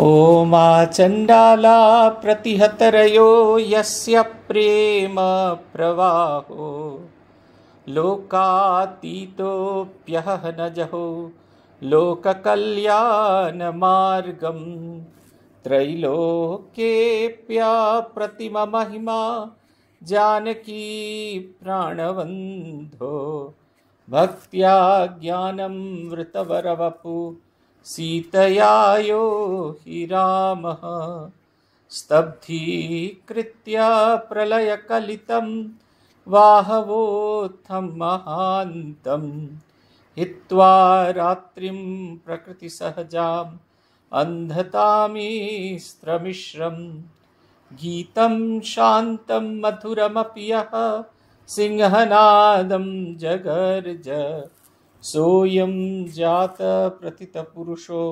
ओमा चंडाला प्रतिहतरयो यस्य प्रेम प्रवाहो लोकातीतोऽप्यह न जहो प्रतिमा महिमा जानकी प्राणवंधो भक्त्या ज्ञानं वृतवरवपु सीतया यो हि रामः स्तब्धीकृत्य प्रलयकलितं वाहवोत्थं महान्तं हित्वा रात्रिं प्रकृतिसहजाम् अन्धतामीस्त्रमिश्रं गीतं शान्तं मधुरमपि यः सिंहनादं जगर्ज सोऽयं जातप्रथितपुरुषो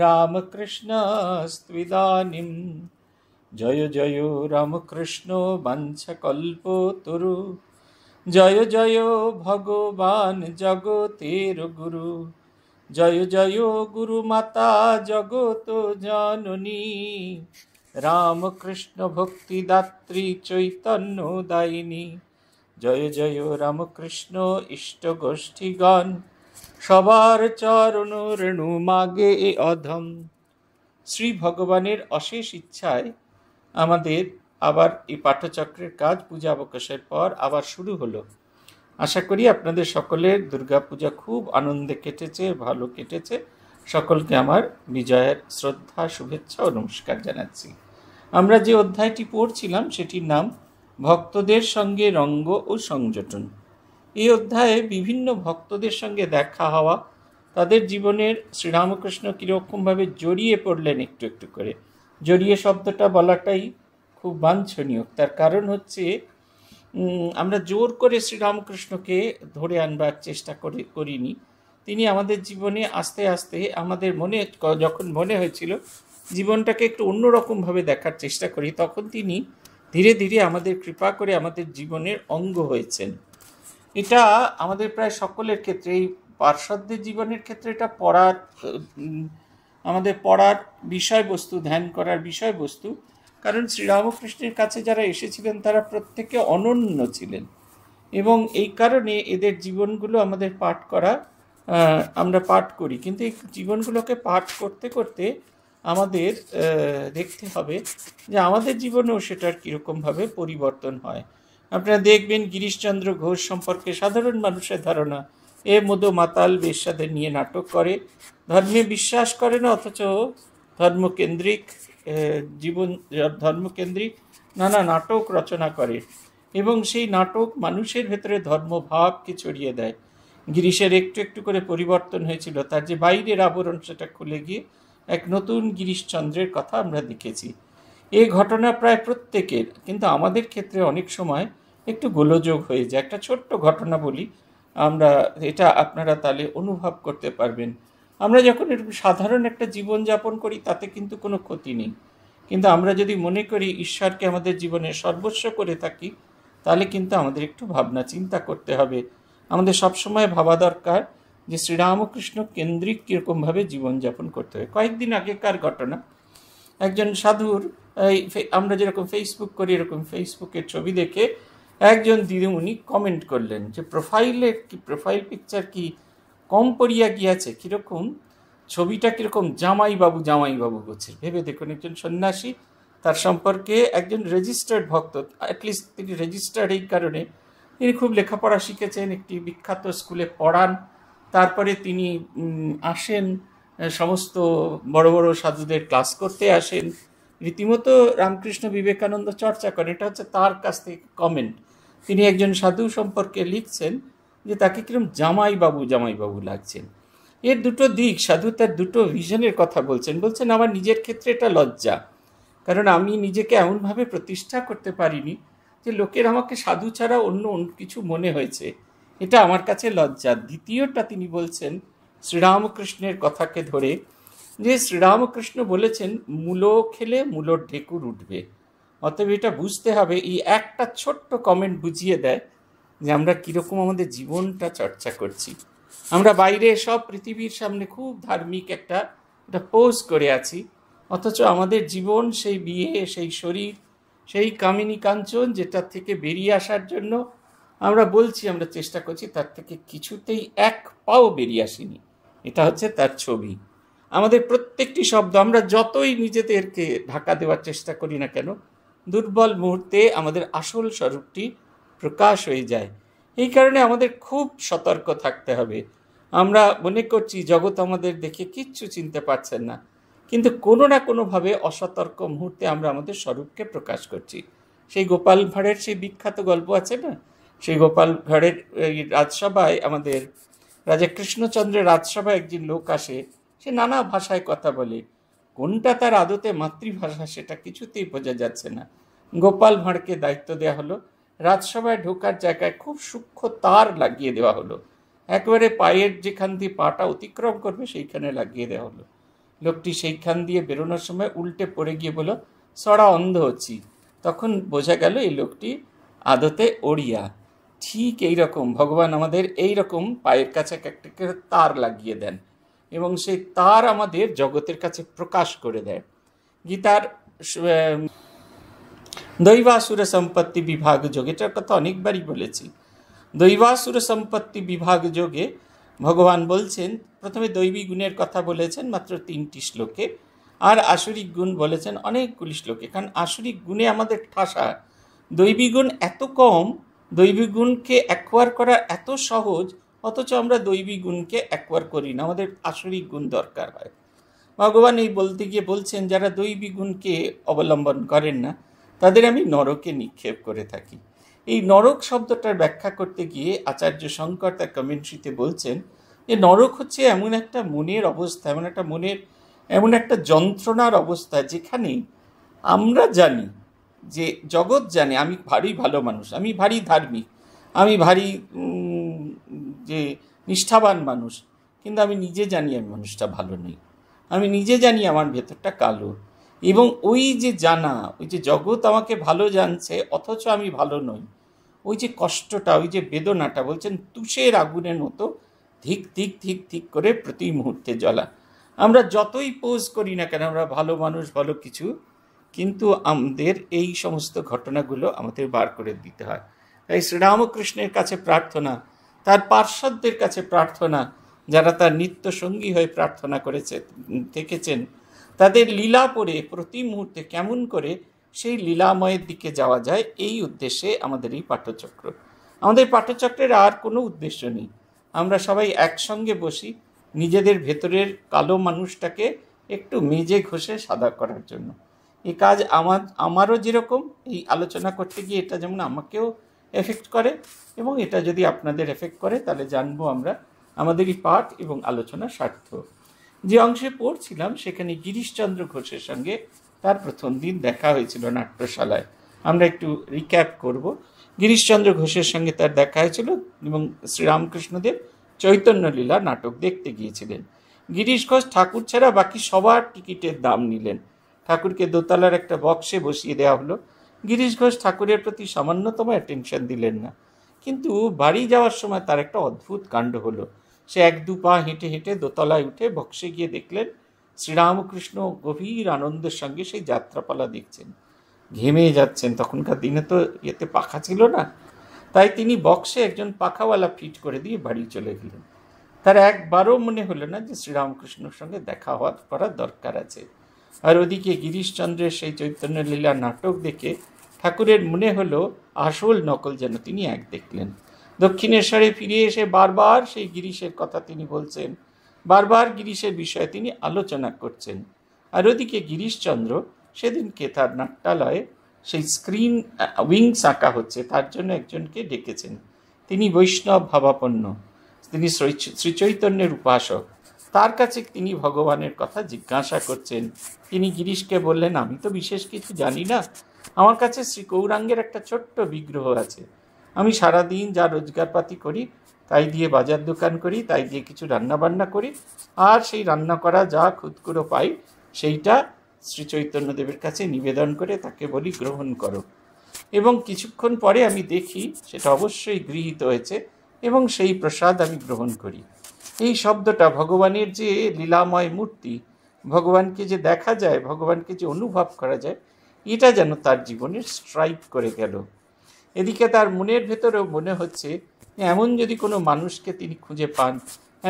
रामकृष्णस्त्विदानीं জয় জয় রামকৃষ্ণ বাঞ্ছকল্পতরু জয় জয় ভগবান জগতের গুরু জয় জয় গুরুমাতা জগত জননী রামকৃষ্ণ ভক্তিদাত্রী চৈতন্য দায়িনী জয় জয় রামকৃষ্ণ ইষ্টগোষ্ঠীগণ সবার চরণ রেণু মাগে এ অধম শ্রী ভগবানের অশেষ ইচ্ছায় আমাদের আবার এই পাঠচক্রের কাজ পূজা অবকাশের পর আবার শুরু হলো আশা করি আপনাদের সকলের দুর্গাপূজা খুব আনন্দে কেটেছে ভালো কেটেছে সকলকে আমার বিজয়ের শ্রদ্ধা শুভেচ্ছা ও নমস্কার জানাচ্ছি আমরা যে অধ্যায়টি পড়ছিলাম সেটির নাম ভক্তদের সঙ্গে রঙ্গ ও সংযটন এই অধ্যায়ে বিভিন্ন ভক্তদের সঙ্গে দেখা হওয়া তাদের জীবনের শ্রীরামকৃষ্ণ কীরকমভাবে জড়িয়ে পড়লেন একটু একটু করে জড়িয়ে শব্দটা বলাটাই খুব বাঞ্ছনীয় তার কারণ হচ্ছে আমরা জোর করে শ্রীরামকৃষ্ণকে ধরে আনবার চেষ্টা করে করিনি তিনি আমাদের জীবনে আস্তে আস্তে আমাদের মনে যখন মনে হয়েছিল জীবনটাকে একটু অন্যরকমভাবে দেখার চেষ্টা করি তখন তিনি ধীরে ধীরে আমাদের কৃপা করে আমাদের জীবনের অঙ্গ হয়েছেন এটা আমাদের প্রায় সকলের ক্ষেত্রে এই পার্শ্বদের জীবনের ক্ষেত্রে এটা পড়ার আমাদের পড়ার বিষয়বস্তু ধ্যান করার বিষয়বস্তু কারণ শ্রীরামকৃষ্ণের কাছে যারা এসেছিলেন তারা প্রত্যেকে অনন্য ছিলেন এবং এই কারণে এদের জীবনগুলো আমাদের পাঠ করা আমরা পাঠ করি কিন্তু এই জীবনগুলোকে পাঠ করতে করতে আমাদের দেখতে হবে যে আমাদের জীবনেও সেটার কীরকমভাবে পরিবর্তন হয় আপনারা দেখবেন গিরিশচন্দ্র ঘোষ সম্পর্কে সাধারণ মানুষের ধারণা এ মধু মাতাল বেশ্যাদের নিয়ে নাটক করে ধর্মে বিশ্বাস করে না অথচ ধর্মকেন্দ্রিক জীবন ধর্মকেন্দ্রিক নানা নাটক রচনা করে এবং সেই নাটক মানুষের ভেতরে ধর্মভাবকে ছড়িয়ে দেয় গিরিশের একটু একটু করে পরিবর্তন হয়েছিল তার যে বাইরের আবরণ সেটা খুলে গিয়ে এক নতুন গিরিশচন্দ্রের কথা আমরা দেখেছি এ ঘটনা প্রায় প্রত্যেকের কিন্তু আমাদের ক্ষেত্রে অনেক সময় একটু গোলযোগ হয়ে যায় একটা ছোট্ট ঘটনা বলি আমরা এটা আপনারা তাহলে অনুভব করতে পারবেন আমরা যখন এরকম সাধারণ একটা জীবনযাপন করি তাতে কিন্তু কোনো ক্ষতি নেই কিন্তু আমরা যদি মনে করি ঈশ্বরকে আমাদের জীবনে সর্বস্ব করে থাকি তাহলে কিন্তু আমাদের একটু ভাবনা চিন্তা করতে হবে আমাদের সবসময় ভাবা দরকার যে শ্রীরামকৃষ্ণ কেন্দ্রিক কীরকমভাবে জীবনযাপন করতে হবে কয়েকদিন আগেকার ঘটনা একজন সাধুর আমরা যেরকম ফেসবুক করি এরকম ফেসবুকের ছবি দেখে একজন দিদিমণি কমেন্ট করলেন যে প্রোফাইলের কি প্রোফাইল পিকচার কি কম পড়িয়া গিয়াছে কীরকম ছবিটা কীরকম জামাইবাবু জামাইবাবু গোছের ভেবে দেখুন একজন সন্ন্যাসী তার সম্পর্কে একজন রেজিস্টার্ড ভক্ত অ্যাটলিস্ট তিনি রেজিস্টার্ড এই কারণে তিনি খুব লেখাপড়া শিখেছেন একটি বিখ্যাত স্কুলে পড়ান তারপরে তিনি আসেন সমস্ত বড় বড় সাধুদের ক্লাস করতে আসেন রীতিমতো রামকৃষ্ণ বিবেকানন্দ চর্চা করেন এটা হচ্ছে তার কাছ থেকে কমেন্ট তিনি একজন সাধু সম্পর্কে লিখছেন যে তাকে কিরম জামাইবাবু জামাইবাবু লাগছেন এর দুটো দিক সাধু তার দুটো ভিশনের কথা বলছেন বলছেন আমার নিজের ক্ষেত্রে এটা লজ্জা কারণ আমি নিজেকে এমনভাবে প্রতিষ্ঠা করতে পারিনি যে লোকের আমাকে সাধু ছাড়া অন্য কিছু মনে হয়েছে এটা আমার কাছে লজ্জা দ্বিতীয়টা তিনি বলছেন শ্রীরামকৃষ্ণের কথাকে ধরে যে শ্রীরামকৃষ্ণ বলেছেন মূলো খেলে মূলোর ঢেকুর উঠবে অতএব এটা বুঝতে হবে এই একটা ছোট্ট কমেন্ট বুঝিয়ে দেয় যে আমরা কীরকম আমাদের জীবনটা চর্চা করছি আমরা বাইরে সব পৃথিবীর সামনে খুব ধার্মিক একটা একটা পোজ করে আছি অথচ আমাদের জীবন সেই বিয়ে সেই শরীর সেই কামিনী কাঞ্চন যেটা থেকে বেরিয়ে আসার জন্য আমরা বলছি আমরা চেষ্টা করছি তার থেকে কিছুতেই এক পাও বেরিয়ে আসিনি এটা হচ্ছে তার ছবি আমাদের প্রত্যেকটি শব্দ আমরা যতই নিজেদেরকে ঢাকা দেওয়ার চেষ্টা করি না কেন দুর্বল মুহূর্তে আমাদের আসল স্বরূপটি প্রকাশ হয়ে যায় এই কারণে আমাদের খুব সতর্ক থাকতে হবে আমরা মনে করছি জগৎ আমাদের দেখে কিচ্ছু চিনতে পারছেন না কিন্তু কোনো না কোনোভাবে অসতর্ক মুহূর্তে আমরা আমাদের স্বরূপকে প্রকাশ করছি সেই গোপাল ভাঁড়ের সেই বিখ্যাত গল্প আছে না সেই গোপাল ভাঁড়ের এই রাজসভায় আমাদের রাজা কৃষ্ণচন্দ্রের রাজসভায় একজন লোক আসে সে নানা ভাষায় কথা বলে কোনটা তার আদতে মাতৃভাষা সেটা কিছুতেই বোঝা যাচ্ছে না গোপাল ভাঁড়কে দায়িত্ব দেওয়া হলো রাজসভায় ঢোকার জায়গায় খুব সূক্ষ্ম তার লাগিয়ে দেওয়া হলো একবারে পায়ের যেখান দিয়ে পাটা অতিক্রম করবে সেইখানে লাগিয়ে দেওয়া হলো লোকটি সেইখান দিয়ে বেরোনোর সময় উল্টে পড়ে গিয়ে বলো সরা অন্ধ হচ্ছি তখন বোঝা গেল এই লোকটি আদতে ওড়িয়া ঠিক এই রকম ভগবান আমাদের এই রকম পায়ের কাছে একটা তার লাগিয়ে দেন এবং সেই তার আমাদের জগতের কাছে প্রকাশ করে দেয় গীতার দৈবাসুর সম্পত্তি বিভাগ যোগ এটার কথা অনেকবারই বলেছি দৈবাসুর সম্পত্তি বিভাগ যোগে ভগবান বলছেন প্রথমে দৈবী গুণের কথা বলেছেন মাত্র তিনটি শ্লোকে আর আসুরিক গুণ বলেছেন অনেকগুলি শ্লোকে কারণ আসুরিক গুণে আমাদের ঠাসা দৈবী গুণ এত কম দৈবিক গুণকে অ্যাকোয়ার করা এত সহজ অথচ আমরা দৈবিক গুণকে অ্যাকোয়ার করি না আমাদের আসরিক গুণ দরকার হয় ভগবান এই বলতে গিয়ে বলছেন যারা দৈবিক গুণকে অবলম্বন করেন না তাদের আমি নরকে নিক্ষেপ করে থাকি এই নরক শব্দটার ব্যাখ্যা করতে গিয়ে আচার্য শঙ্কর তার কমেন্ট্রিতে বলছেন যে নরক হচ্ছে এমন একটা মনের অবস্থা এমন একটা মনের এমন একটা যন্ত্রণার অবস্থা যেখানে আমরা জানি যে জগৎ জানে আমি ভারী ভালো মানুষ আমি ভারী ধার্মিক আমি ভারী যে নিষ্ঠাবান মানুষ কিন্তু আমি নিজে জানি আমি মানুষটা ভালো নেই আমি নিজে জানি আমার ভেতরটা কালো এবং ওই যে জানা ওই যে জগৎ আমাকে ভালো জানছে অথচ আমি ভালো নই ওই যে কষ্টটা ওই যে বেদনাটা বলছেন তুষের আগুনের মতো ধিক ধিক ধিক ধিক করে প্রতি মুহূর্তে জ্বলা আমরা যতই পোজ করি না কেন আমরা ভালো মানুষ ভালো কিছু কিন্তু আমাদের এই সমস্ত ঘটনাগুলো আমাদের বার করে দিতে হয় তাই শ্রীরামকৃষ্ণের কাছে প্রার্থনা তার পার্শ্বদের কাছে প্রার্থনা যারা তার নিত্য সঙ্গী হয়ে প্রার্থনা করেছে দেখেছেন তাদের লীলা পড়ে প্রতি মুহূর্তে কেমন করে সেই লীলাময়ের দিকে যাওয়া যায় এই উদ্দেশ্যে আমাদের এই পাঠ্যচক্র আমাদের পাঠ্যচক্রের আর কোনো উদ্দেশ্য নেই আমরা সবাই একসঙ্গে বসি নিজেদের ভেতরের কালো মানুষটাকে একটু মেজে ঘষে সাদা করার জন্য এ কাজ আমার আমারও যেরকম এই আলোচনা করতে গিয়ে এটা যেমন আমাকেও এফেক্ট করে এবং এটা যদি আপনাদের এফেক্ট করে তাহলে জানবো আমরা আমাদেরই পাঠ এবং আলোচনা স্বার্থ যে অংশে পড়ছিলাম সেখানে গিরিশচন্দ্র ঘোষের সঙ্গে তার প্রথম দিন দেখা হয়েছিল নাট্যশালায় আমরা একটু রিক্যাপ করব গিরিশচন্দ্র ঘোষের সঙ্গে তার দেখা হয়েছিল এবং শ্রীরামকৃষ্ণদেব চৈতন্যলীলা নাটক দেখতে গিয়েছিলেন গিরিশ ঘোষ ঠাকুর ছাড়া বাকি সবার টিকিটের দাম নিলেন ঠাকুরকে দোতলার একটা বক্সে বসিয়ে দেওয়া হলো গিরিশ ঘোষ ঠাকুরের প্রতি সামান্যতম অ্যাটেনশন দিলেন না কিন্তু বাড়ি যাওয়ার সময় তার একটা অদ্ভুত কাণ্ড হলো সে এক দু পা হেঁটে হেঁটে দোতলায় উঠে বক্সে গিয়ে দেখলেন শ্রীরামকৃষ্ণ গভীর আনন্দের সঙ্গে সেই যাত্রাপালা দেখছেন ঘেমে যাচ্ছেন তখনকার দিনে তো এতে পাখা ছিল না তাই তিনি বক্সে একজন পাখাওয়ালা ফিট করে দিয়ে বাড়ি চলে গেলেন তার একবারও মনে হলো না যে শ্রীরামকৃষ্ণর সঙ্গে দেখা হওয়ার করার দরকার আছে আর ওদিকে গিরিশচন্দ্রের সেই চৈতন্যলীলা নাটক দেখে ঠাকুরের মনে হলো আসল নকল যেন তিনি এক দেখলেন দক্ষিণেশ্বরে ফিরে এসে বারবার সেই গিরিশের কথা তিনি বলছেন বারবার গিরিশের বিষয়ে তিনি আলোচনা করছেন আর ওদিকে গিরিশচন্দ্র সেদিনকে তার নাট্যালয়ে সেই স্ক্রিন উইংস আঁকা হচ্ছে তার জন্য একজনকে ডেকেছেন তিনি বৈষ্ণব ভাবাপন্ন তিনি শ্রীচৈতন্যের উপাসক তার কাছে তিনি ভগবানের কথা জিজ্ঞাসা করছেন তিনি গিরিশকে বললেন আমি তো বিশেষ কিছু জানি না আমার কাছে শ্রী গৌরাঙ্গের একটা ছোট্ট বিগ্রহ আছে আমি সারাদিন যা রোজগারপাতি করি তাই দিয়ে বাজার দোকান করি তাই দিয়ে কিছু রান্না বান্না করি আর সেই রান্না করা যা খুদকুড়ো পাই সেইটা শ্রী চৈতন্যদেবের কাছে নিবেদন করে তাকে বলি গ্রহণ করো এবং কিছুক্ষণ পরে আমি দেখি সেটা অবশ্যই গৃহীত হয়েছে এবং সেই প্রসাদ আমি গ্রহণ করি এই শব্দটা ভগবানের যে লীলাময় মূর্তি ভগবানকে যে দেখা যায় ভগবানকে যে অনুভব করা যায় এটা যেন তার জীবনের স্ট্রাইক করে গেল এদিকে তার মনের ভেতরেও মনে হচ্ছে এমন যদি কোনো মানুষকে তিনি খুঁজে পান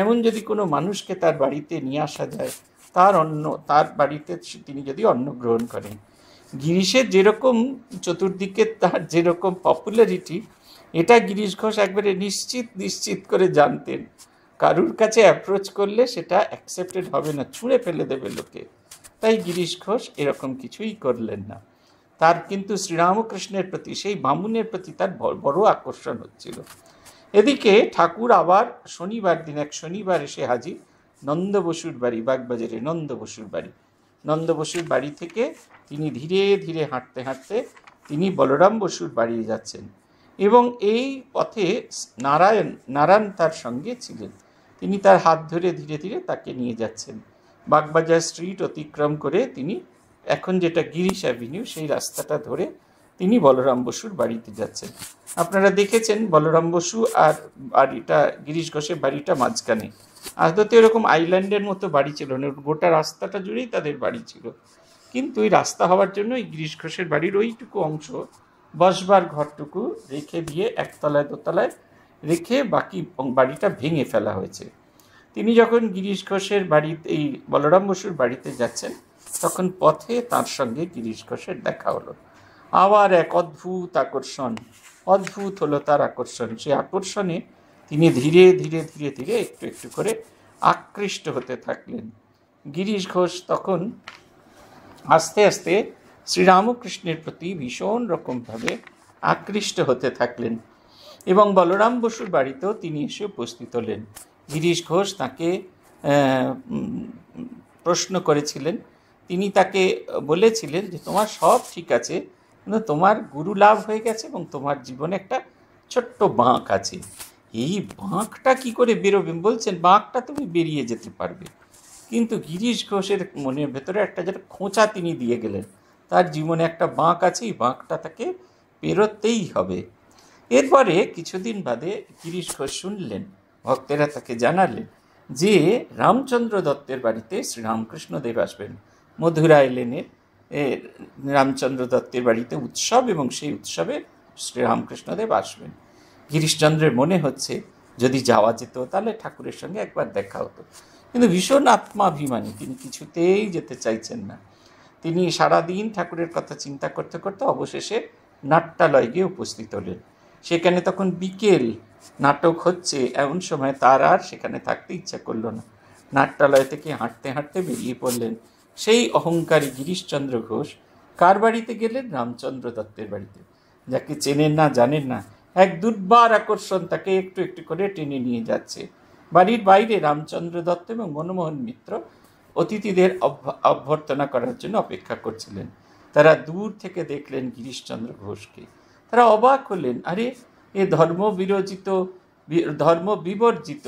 এমন যদি কোনো মানুষকে তার বাড়িতে নিয়ে আসা যায় তার অন্ন তার বাড়িতে তিনি যদি অন্ন গ্রহণ করেন গিরিশের যেরকম চতুর্দিকে তার যেরকম পপুলারিটি এটা গিরিশ ঘোষ একবারে নিশ্চিত নিশ্চিত করে জানতেন কারুর কাছে অ্যাপ্রোচ করলে সেটা অ্যাকসেপ্টেড হবে না ছুঁড়ে ফেলে দেবে লোকে তাই গিরিশ ঘোষ এরকম কিছুই করলেন না তার কিন্তু শ্রীরামকৃষ্ণের প্রতি সেই বামুনের প্রতি তার বড় আকর্ষণ হচ্ছিল এদিকে ঠাকুর আবার শনিবার দিন এক শনিবার এসে হাজির নন্দ বসুর বাড়ি বাগবাজারে নন্দ বসুর বাড়ি নন্দ বসুর বাড়ি থেকে তিনি ধীরে ধীরে হাঁটতে হাঁটতে তিনি বলরাম বসুর বাড়ি যাচ্ছেন এবং এই পথে নারায়ণ নারায়ণ তার সঙ্গে ছিলেন তিনি তার হাত ধরে ধীরে ধীরে তাকে নিয়ে যাচ্ছেন বাগবাজার স্ট্রিট অতিক্রম করে তিনি এখন যেটা গিরিশ অ্যাভিনিউ সেই রাস্তাটা ধরে তিনি বলরাম বসুর বাড়িতে যাচ্ছেন আপনারা দেখেছেন বলরাম বসু আর বাড়িটা গিরিশ ঘোষের বাড়িটা মাঝখানে তো এরকম আইল্যান্ডের মতো বাড়ি ছিল না গোটা রাস্তাটা জুড়েই তাদের বাড়ি ছিল কিন্তু ওই রাস্তা হওয়ার জন্য এই গিরিশ ঘোষের বাড়ির ওইটুকু অংশ বসবার ঘরটুকু রেখে দিয়ে একতলায় দোতলায় রেখে বাকি বাড়িটা ভেঙে ফেলা হয়েছে তিনি যখন গিরিশ ঘোষের বাড়িতে এই বলরাম বসুর বাড়িতে যাচ্ছেন তখন পথে তার সঙ্গে গিরিশ ঘোষের দেখা হলো আবার এক অদ্ভুত আকর্ষণ অদ্ভুত হলো তার আকর্ষণ সেই আকর্ষণে তিনি ধীরে ধীরে ধীরে ধীরে একটু একটু করে আকৃষ্ট হতে থাকলেন গিরিশ ঘোষ তখন আস্তে আস্তে শ্রীরামকৃষ্ণের প্রতি ভীষণ রকমভাবে আকৃষ্ট হতে থাকলেন এবং বলরাম বসুর বাড়িতেও তিনি এসে উপস্থিত হলেন গিরিশ ঘোষ তাকে প্রশ্ন করেছিলেন তিনি তাকে বলেছিলেন যে তোমার সব ঠিক আছে কিন্তু তোমার গুরু লাভ হয়ে গেছে এবং তোমার জীবনে একটা ছোট্ট বাঁক আছে এই বাঁকটা কি করে বেরোবে বলছেন বাঁকটা তুমি বেরিয়ে যেতে পারবে কিন্তু গিরিশ ঘোষের মনের ভেতরে একটা যেটা খোঁচা তিনি দিয়ে গেলেন তার জীবনে একটা বাঁক আছে এই বাঁকটা তাকে পেরোতেই হবে এরপরে কিছুদিন বাদে গিরিশ ঘোষ শুনলেন ভক্তেরা তাকে জানালেন যে রামচন্দ্র দত্তের বাড়িতে শ্রীরামকৃষ্ণদেব আসবেন মধুরা এলেনে রামচন্দ্র দত্তের বাড়িতে উৎসব এবং সেই উৎসবে শ্রীরামকৃষ্ণদেব আসবেন গিরিশচন্দ্রের মনে হচ্ছে যদি যাওয়া যেত তাহলে ঠাকুরের সঙ্গে একবার দেখা হতো কিন্তু ভীষণ আত্মাভিমানী তিনি কিছুতেই যেতে চাইছেন না তিনি সারাদিন ঠাকুরের কথা চিন্তা করতে করতে অবশেষে নাট্যালয় গিয়ে উপস্থিত হলেন সেখানে তখন বিকেল নাটক হচ্ছে এমন সময় তার আর সেখানে থাকতে ইচ্ছা করলো না নাট্যালয় থেকে হাঁটতে হাঁটতে বেরিয়ে পড়লেন সেই অহংকারী গিরিশচন্দ্র ঘোষ কার বাড়িতে গেলেন রামচন্দ্র দত্তের বাড়িতে যাকে চেনেন না জানেন না এক দুর্বার আকর্ষণ তাকে একটু একটু করে টেনে নিয়ে যাচ্ছে বাড়ির বাইরে রামচন্দ্র দত্ত এবং মনমোহন মিত্র অতিথিদের অভ্যর্থনা করার জন্য অপেক্ষা করছিলেন তারা দূর থেকে দেখলেন গিরিশচন্দ্র ঘোষকে তারা অবাক হলেন আরে এ ধর্ম বিরোচিত ধর্ম বিবর্জিত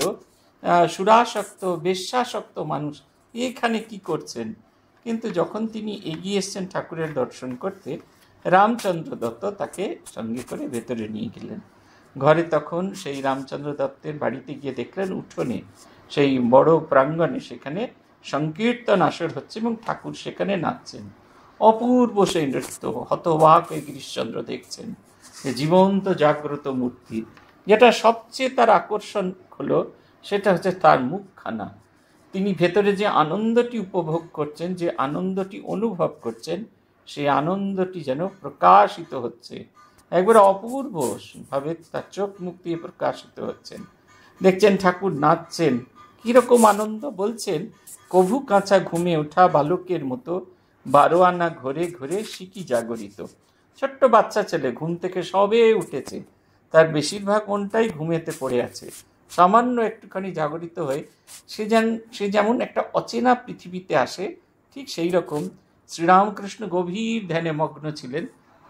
সুরাসক্ত বেশ্যাসক্ত মানুষ এখানে কি করছেন কিন্তু যখন তিনি এগিয়ে এসছেন ঠাকুরের দর্শন করতে রামচন্দ্র দত্ত তাকে সঙ্গে করে ভেতরে নিয়ে গেলেন ঘরে তখন সেই রামচন্দ্র দত্তের বাড়িতে গিয়ে দেখলেন উঠোনে সেই বড় প্রাঙ্গণে সেখানে সংকীর্তন আসর হচ্ছে এবং ঠাকুর সেখানে নাচছেন অপূর্ব সেই নৃত্য হতবাক এই গিরিশচন্দ্র দেখছেন যে জীবন্ত জাগ্রত মূর্তি যেটা সবচেয়ে তার আকর্ষণ হলো সেটা হচ্ছে তার মুখখানা তিনি ভেতরে যে আনন্দটি উপভোগ করছেন যে আনন্দটি অনুভব করছেন সেই আনন্দটি যেন প্রকাশিত হচ্ছে একবার অপূর্বভাবে তার চোখ মুখ দিয়ে প্রকাশিত হচ্ছেন দেখছেন ঠাকুর নাচছেন কীরকম আনন্দ বলছেন কভু কাঁচা ঘুমে ওঠা বালকের মতো বারো আনা ঘরে ঘরে শিকি জাগরিত ছোট্ট বাচ্চা ছেলে ঘুম থেকে সবে উঠেছে তার বেশিরভাগ মনটাই ঘুমেতে পড়ে আছে সামান্য একটুখানি জাগরিত হয়ে সে যেন সে যেমন একটা অচেনা পৃথিবীতে আসে ঠিক সেই রকম শ্রীরামকৃষ্ণ গভীর ধ্যানে মগ্ন ছিলেন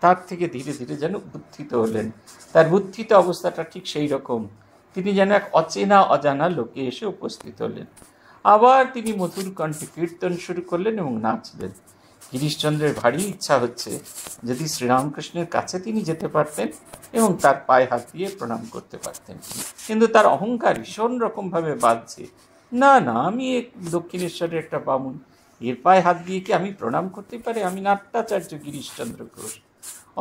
তার থেকে ধীরে ধীরে যেন বুদ্ধিত হলেন তার বুদ্ধিত অবস্থাটা ঠিক সেই রকম তিনি যেন এক অচেনা অজানা লোকে এসে উপস্থিত হলেন আবার তিনি মধুর কণ্ঠে কীর্তন শুরু করলেন এবং নাচলেন গিরিশচন্দ্রের ভারী ইচ্ছা হচ্ছে যদি শ্রীরামকৃষ্ণের কাছে তিনি যেতে পারতেন এবং তার পায়ে হাত দিয়ে প্রণাম করতে পারতেন কিন্তু তার অহংকার ভীষণ রকমভাবে বাঁধছে না না আমি দক্ষিণেশ্বরের একটা বামুন এর পায়ে হাত দিয়ে কি আমি প্রণাম করতে পারি আমি নাট্যাচার্য গিরিশচন্দ্র ঘোষ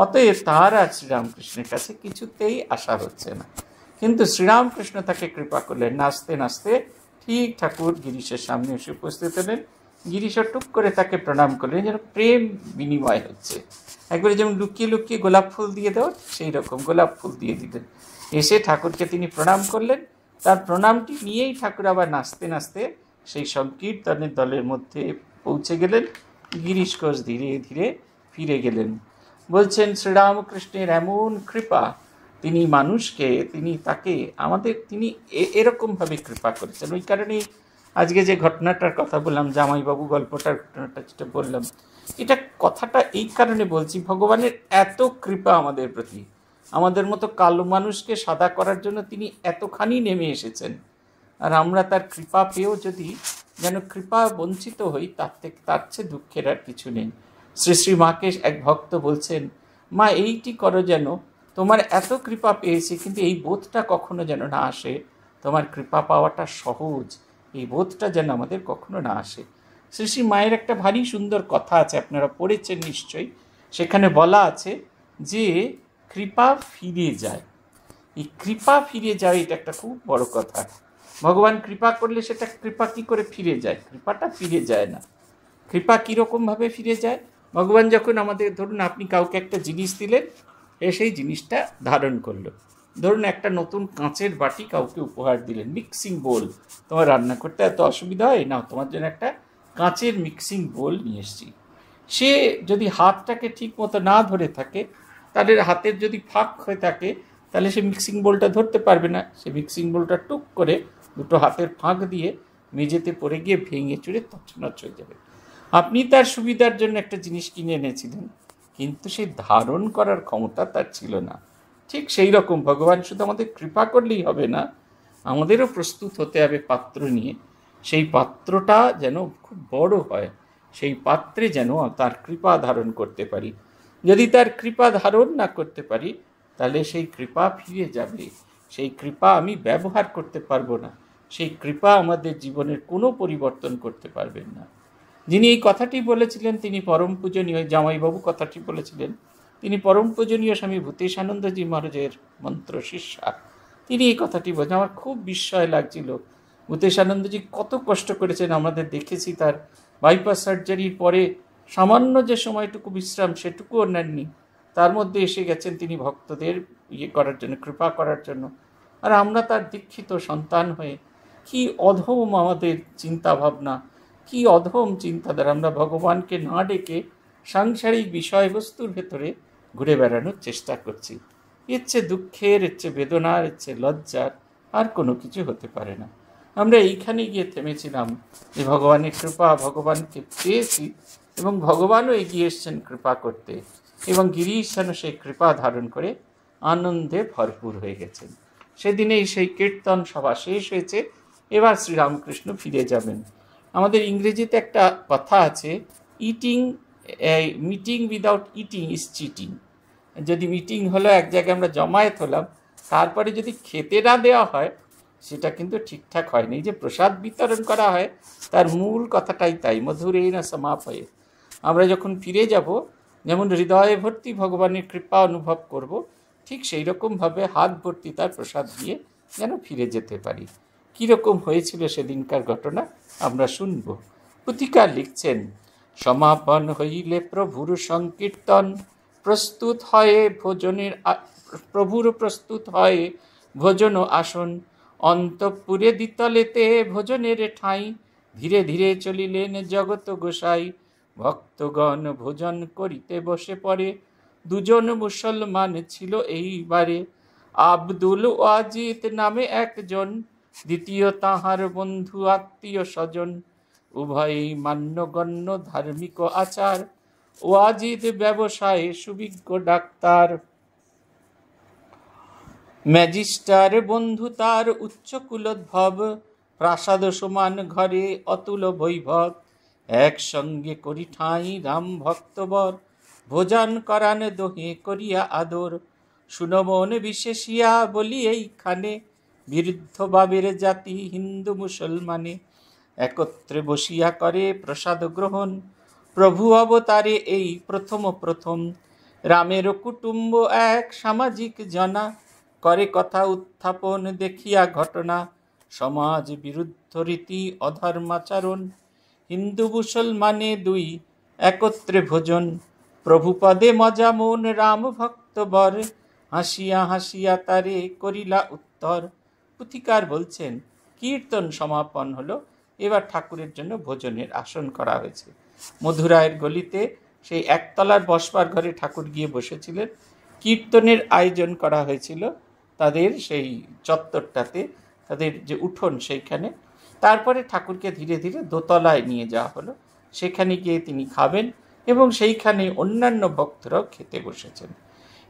অতএব তার আর শ্রীরামকৃষ্ণের কাছে কিছুতেই আশা হচ্ছে না কিন্তু শ্রীরামকৃষ্ণ তাকে কৃপা করলেন নাচতে নাচতে ঠিক ঠাকুর গিরিশের সামনে এসে উপস্থিত হলেন গিরিশ টুক করে তাকে প্রণাম করলেন যেন প্রেম বিনিময় হচ্ছে একবারে যেমন লুকিয়ে লুকিয়ে গোলাপ ফুল দিয়ে দেওয়া সেই রকম গোলাপ ফুল দিয়ে দিলেন এসে ঠাকুরকে তিনি প্রণাম করলেন তার প্রণামটি নিয়েই ঠাকুর আবার নাচতে নাচতে সেই সংকীর্তনের দলের মধ্যে পৌঁছে গেলেন গিরিশ ঘোষ ধীরে ধীরে ফিরে গেলেন বলছেন শ্রীরামকৃষ্ণের এমন কৃপা তিনি মানুষকে তিনি তাকে আমাদের তিনি এরকমভাবে কৃপা করেছেন ওই কারণেই আজকে যে ঘটনাটার কথা বললাম জামাইবাবু গল্পটার ঘটনাটা যেটা বললাম এটা কথাটা এই কারণে বলছি ভগবানের এত কৃপা আমাদের প্রতি আমাদের মতো কালো মানুষকে সাদা করার জন্য তিনি এতখানি নেমে এসেছেন আর আমরা তার কৃপা পেয়েও যদি যেন কৃপা বঞ্চিত হই তার থেকে তার চেয়ে দুঃখের আর কিছু নেই শ্রী শ্রী মাকে এক ভক্ত বলছেন মা এইটি করো যেন তোমার এত কৃপা পেয়েছে কিন্তু এই বোধটা কখনো যেন না আসে তোমার কৃপা পাওয়াটা সহজ এই বোধটা যেন আমাদের কখনো না আসে শ্রী শ্রী মায়ের একটা ভারী সুন্দর কথা আছে আপনারা পড়েছেন নিশ্চয়ই সেখানে বলা আছে যে কৃপা ফিরে যায় এই কৃপা ফিরে যায় এটা একটা খুব বড় কথা ভগবান কৃপা করলে সেটা কৃপা কী করে ফিরে যায় কৃপাটা ফিরে যায় না কৃপা কীরকমভাবে ফিরে যায় ভগবান যখন আমাদের ধরুন আপনি কাউকে একটা জিনিস দিলেন এ সেই জিনিসটা ধারণ করলো ধরুন একটা নতুন কাঁচের বাটি কাউকে উপহার দিলেন মিক্সিং বোল তোমার রান্না করতে এত অসুবিধা হয় না তোমার জন্য একটা কাঁচের মিক্সিং বোল নিয়ে এসছি সে যদি হাতটাকে ঠিক মতো না ধরে থাকে তাদের হাতের যদি ফাঁক হয়ে থাকে তাহলে সে মিক্সিং বোলটা ধরতে পারবে না সে মিক্সিং বোলটা টুক করে দুটো হাতের ফাঁক দিয়ে মেঝেতে পড়ে গিয়ে ভেঙে চুড়ে তছনছ হয়ে যাবে আপনি তার সুবিধার জন্য একটা জিনিস কিনে এনেছিলেন কিন্তু সেই ধারণ করার ক্ষমতা তার ছিল না ঠিক সেই রকম ভগবান শুধু আমাদের কৃপা করলেই হবে না আমাদেরও প্রস্তুত হতে হবে পাত্র নিয়ে সেই পাত্রটা যেন খুব বড় হয় সেই পাত্রে যেন তার কৃপা ধারণ করতে পারি যদি তার কৃপা ধারণ না করতে পারি তাহলে সেই কৃপা ফিরে যাবে সেই কৃপা আমি ব্যবহার করতে পারবো না সেই কৃপা আমাদের জীবনের কোনো পরিবর্তন করতে পারবেন না যিনি এই কথাটি বলেছিলেন তিনি পরম পূজনীয় জামাইবাবু কথাটি বলেছিলেন তিনি পরম পূজনীয় স্বামী ভূতেশানন্দজি মহারাজের মন্ত্র শিষ্যা তিনি এই কথাটি বোঝেন আমার খুব বিস্ময় লাগছিল ভূতেশানন্দজি কত কষ্ট করেছেন আমাদের দেখেছি তার বাইপাস সার্জারির পরে সামান্য যে সময়টুকু বিশ্রাম সেটুকুও নেননি তার মধ্যে এসে গেছেন তিনি ভক্তদের ইয়ে করার জন্য কৃপা করার জন্য আর আমরা তার দীক্ষিত সন্তান হয়ে কি অধম আমাদের চিন্তা ভাবনা কি অধম চিন্তাধারা আমরা ভগবানকে না ডেকে সাংসারিক বিষয়বস্তুর ভেতরে ঘুরে বেড়ানোর চেষ্টা করছি ইচ্ছে দুঃখের ইচ্ছে বেদনার ইচ্ছে লজ্জার আর কোনো কিছু হতে পারে না আমরা এইখানে গিয়ে থেমেছিলাম যে ভগবানের কৃপা ভগবানকে পেয়েছি এবং ভগবানও এগিয়ে এসছেন কৃপা করতে এবং গিরিশ যেন সেই কৃপা ধারণ করে আনন্দে ভরপুর হয়ে গেছেন সেদিনেই সেই কীর্তন সভা শেষ হয়েছে এবার শ্রীরামকৃষ্ণ ফিরে যাবেন আমাদের ইংরেজিতে একটা কথা আছে eating meeting without eating is cheating যদি মিটিং হলো এক জায়গায় আমরা জমায়েত হলাম তারপরে যদি খেতে না দেওয়া হয় সেটা কিন্তু ঠিকঠাক হয়নি যে প্রসাদ বিতরণ করা হয় তার মূল কথাটাই তাই মধুর এই না সমাপ হয়ে আমরা যখন ফিরে যাব যেমন হৃদয়ে ভর্তি ভগবানের কৃপা অনুভব করব ঠিক সেই রকমভাবে হাত ভর্তি তার প্রসাদ দিয়ে যেন ফিরে যেতে পারি কীরকম হয়েছিল সেদিনকার ঘটনা আমরা শুনব প্রতিকার লিখছেন সমাপন হইলে প্রভুর সংকীর্তন প্রস্তুত হয়ে ভোজনের প্রভুর প্রস্তুত হয়ে ভোজন আসন অন্তঃপুরে দ্বিতলেতে ভোজনের ঠাঁই ধীরে ধীরে চলিলেন জগত গোসাই ভক্তগণ ভোজন করিতে বসে পড়ে দুজন মুসলমান ছিল এইবারে আব্দুল ওয়াজিদ নামে একজন দ্বিতীয় তাহার বন্ধু আত্মীয় স্বজন উভয়ই মান্যগণ্য ধার্মিক আচার ওয়াজিদ ব্যবসায়ে সুবিজ্ঞ ডাক্তার ম্যাজিস্টার বন্ধু তার উচ্চকুলোদ্ভব প্রাসাদ সমান ঘরে অতুল বৈভব একসঙ্গে করি ঠাঁই রাম ভক্তবর ভোজন করান দোহে করিয়া আদর সুনমন বিশেষিয়া বলি এইখানে বিরুদ্ধ বাবের জাতি হিন্দু মুসলমানে একত্রে বসিয়া করে প্রসাদ গ্রহণ প্রভু অবতারে এই প্রথম প্রথম রামের কুটুম্ব এক সামাজিক জনা করে কথা উত্থাপন দেখিয়া ঘটনা সমাজ বিরুদ্ধ রীতি অধর্মাচরণ হিন্দু মুসলমানে দুই একত্রে ভোজন প্রভুপদে মজা মন রাম ভক্তবর হাসিয়া হাসিয়া তারে করিলা উত্তর পুথিকার বলছেন কীর্তন সমাপন হলো এবার ঠাকুরের জন্য ভোজনের আসন করা হয়েছে মধুরায়ের গলিতে সেই একতলার বসবার ঘরে ঠাকুর গিয়ে বসেছিলেন কীর্তনের আয়োজন করা হয়েছিল তাদের সেই চত্বরটাতে তাদের যে উঠোন সেইখানে তারপরে ঠাকুরকে ধীরে ধীরে দোতলায় নিয়ে যাওয়া হলো সেখানে গিয়ে তিনি খাবেন এবং সেইখানে অন্যান্য ভক্তরাও খেতে বসেছেন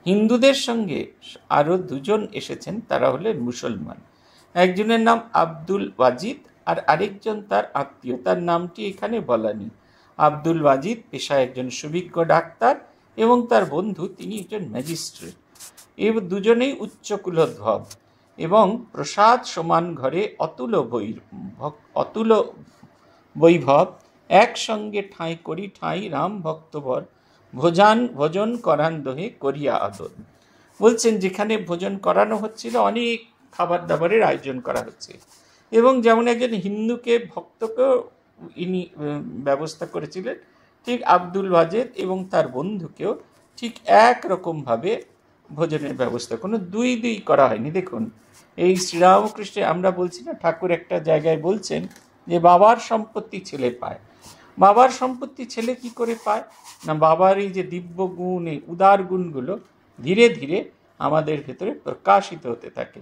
হিন্দুদের সঙ্গে আরও দুজন এসেছেন তারা হলেন মুসলমান একজনের নাম আব্দুল ওয়াজিদ আর আরেকজন তার আত্মীয় তার নামটি এখানে বলা নেই আব্দুল ওয়াজিদ পেশায় একজন সুভিজ্ঞ ডাক্তার এবং তার বন্ধু তিনি একজন ম্যাজিস্ট্রেট এ দুজনেই উচ্চকুলোদ্ভব এবং প্রসাদ সমান ঘরে অতুল বৈ অতুল বৈভব একসঙ্গে ঠাঁই করি ঠাঁই রাম ভক্তভর ভোজান ভোজন করান দোহে করিয়া আদর বলছেন যেখানে ভোজন করানো হচ্ছিল অনেক খাবার দাবারের আয়োজন করা হচ্ছে এবং যেমন একজন হিন্দুকে ভক্তকেও ইনি ব্যবস্থা করেছিলেন ঠিক আব্দুল ওয়াজেদ এবং তার বন্ধুকেও ঠিক এক রকমভাবে ভোজনের ব্যবস্থা কোনো দুই দুই করা হয়নি দেখুন এই শ্রীরামকৃষ্ণে আমরা বলছি না ঠাকুর একটা জায়গায় বলছেন যে বাবার সম্পত্তি ছেলে পায় বাবার সম্পত্তি ছেলে কি করে পায় না বাবার এই যে দিব্য গুণ এই উদার গুণগুলো ধীরে ধীরে আমাদের ভেতরে প্রকাশিত হতে থাকে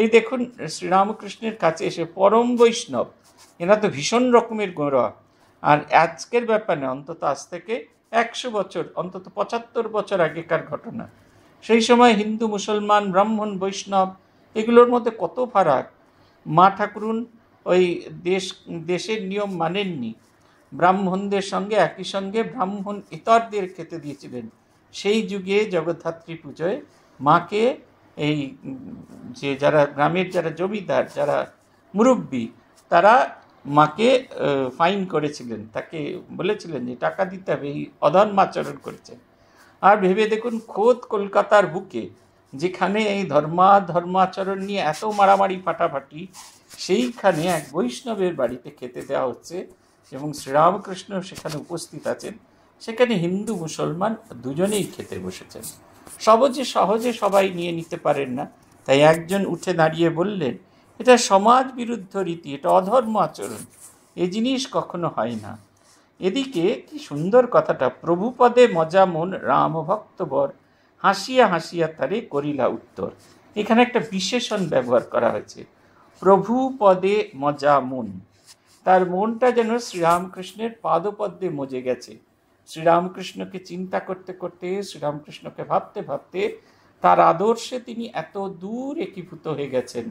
এই দেখুন শ্রীরামকৃষ্ণের কাছে এসে পরম বৈষ্ণব এরা তো ভীষণ রকমের গোঁড়া আর আজকের ব্যাপারে অন্তত আজ থেকে একশো বছর অন্তত পঁচাত্তর বছর আগেকার ঘটনা সেই সময় হিন্দু মুসলমান ব্রাহ্মণ বৈষ্ণব এগুলোর মধ্যে কত ফারাক মা ঠাকুরুন ওই দেশ দেশের নিয়ম মানেননি ব্রাহ্মণদের সঙ্গে একই সঙ্গে ব্রাহ্মণ ইতরদের খেতে দিয়েছিলেন সেই যুগে জগদ্ধাত্রী পুজোয় মাকে এই যে যারা গ্রামের যারা জমিদার যারা মুরব্বী তারা মাকে ফাইন করেছিলেন তাকে বলেছিলেন যে টাকা দিতে হবে এই অধর্ম আচরণ করেছেন আর ভেবে দেখুন খোদ কলকাতার বুকে যেখানে এই ধর্মাচরণ নিয়ে এত মারামারি ফাটাফাটি সেইখানে এক বৈষ্ণবের বাড়িতে খেতে দেওয়া হচ্ছে এবং শ্রীরামকৃষ্ণ সেখানে উপস্থিত আছেন সেখানে হিন্দু মুসলমান দুজনেই খেতে বসেছেন সহজে সহজে সবাই নিয়ে নিতে পারেন না তাই একজন উঠে দাঁড়িয়ে বললেন এটা সমাজ বিরুদ্ধ রীতি এটা অধর্ম আচরণ এ জিনিস কখনো হয় না এদিকে কি সুন্দর কথাটা প্রভুপদে মজা মন রাম ভক্তবর হাসিয়া হাসিয়া তারে করিলা উত্তর এখানে একটা বিশেষণ ব্যবহার করা হয়েছে প্রভুপদে মজা মন তার মনটা যেন শ্রীরামকৃষ্ণের পাদপদ্যে মজে গেছে শ্রীরামকৃষ্ণকে চিন্তা করতে করতে শ্রীরামকৃষ্ণকে ভাবতে ভাবতে তার আদর্শে তিনি এত দূর একীভূত হয়ে গেছেন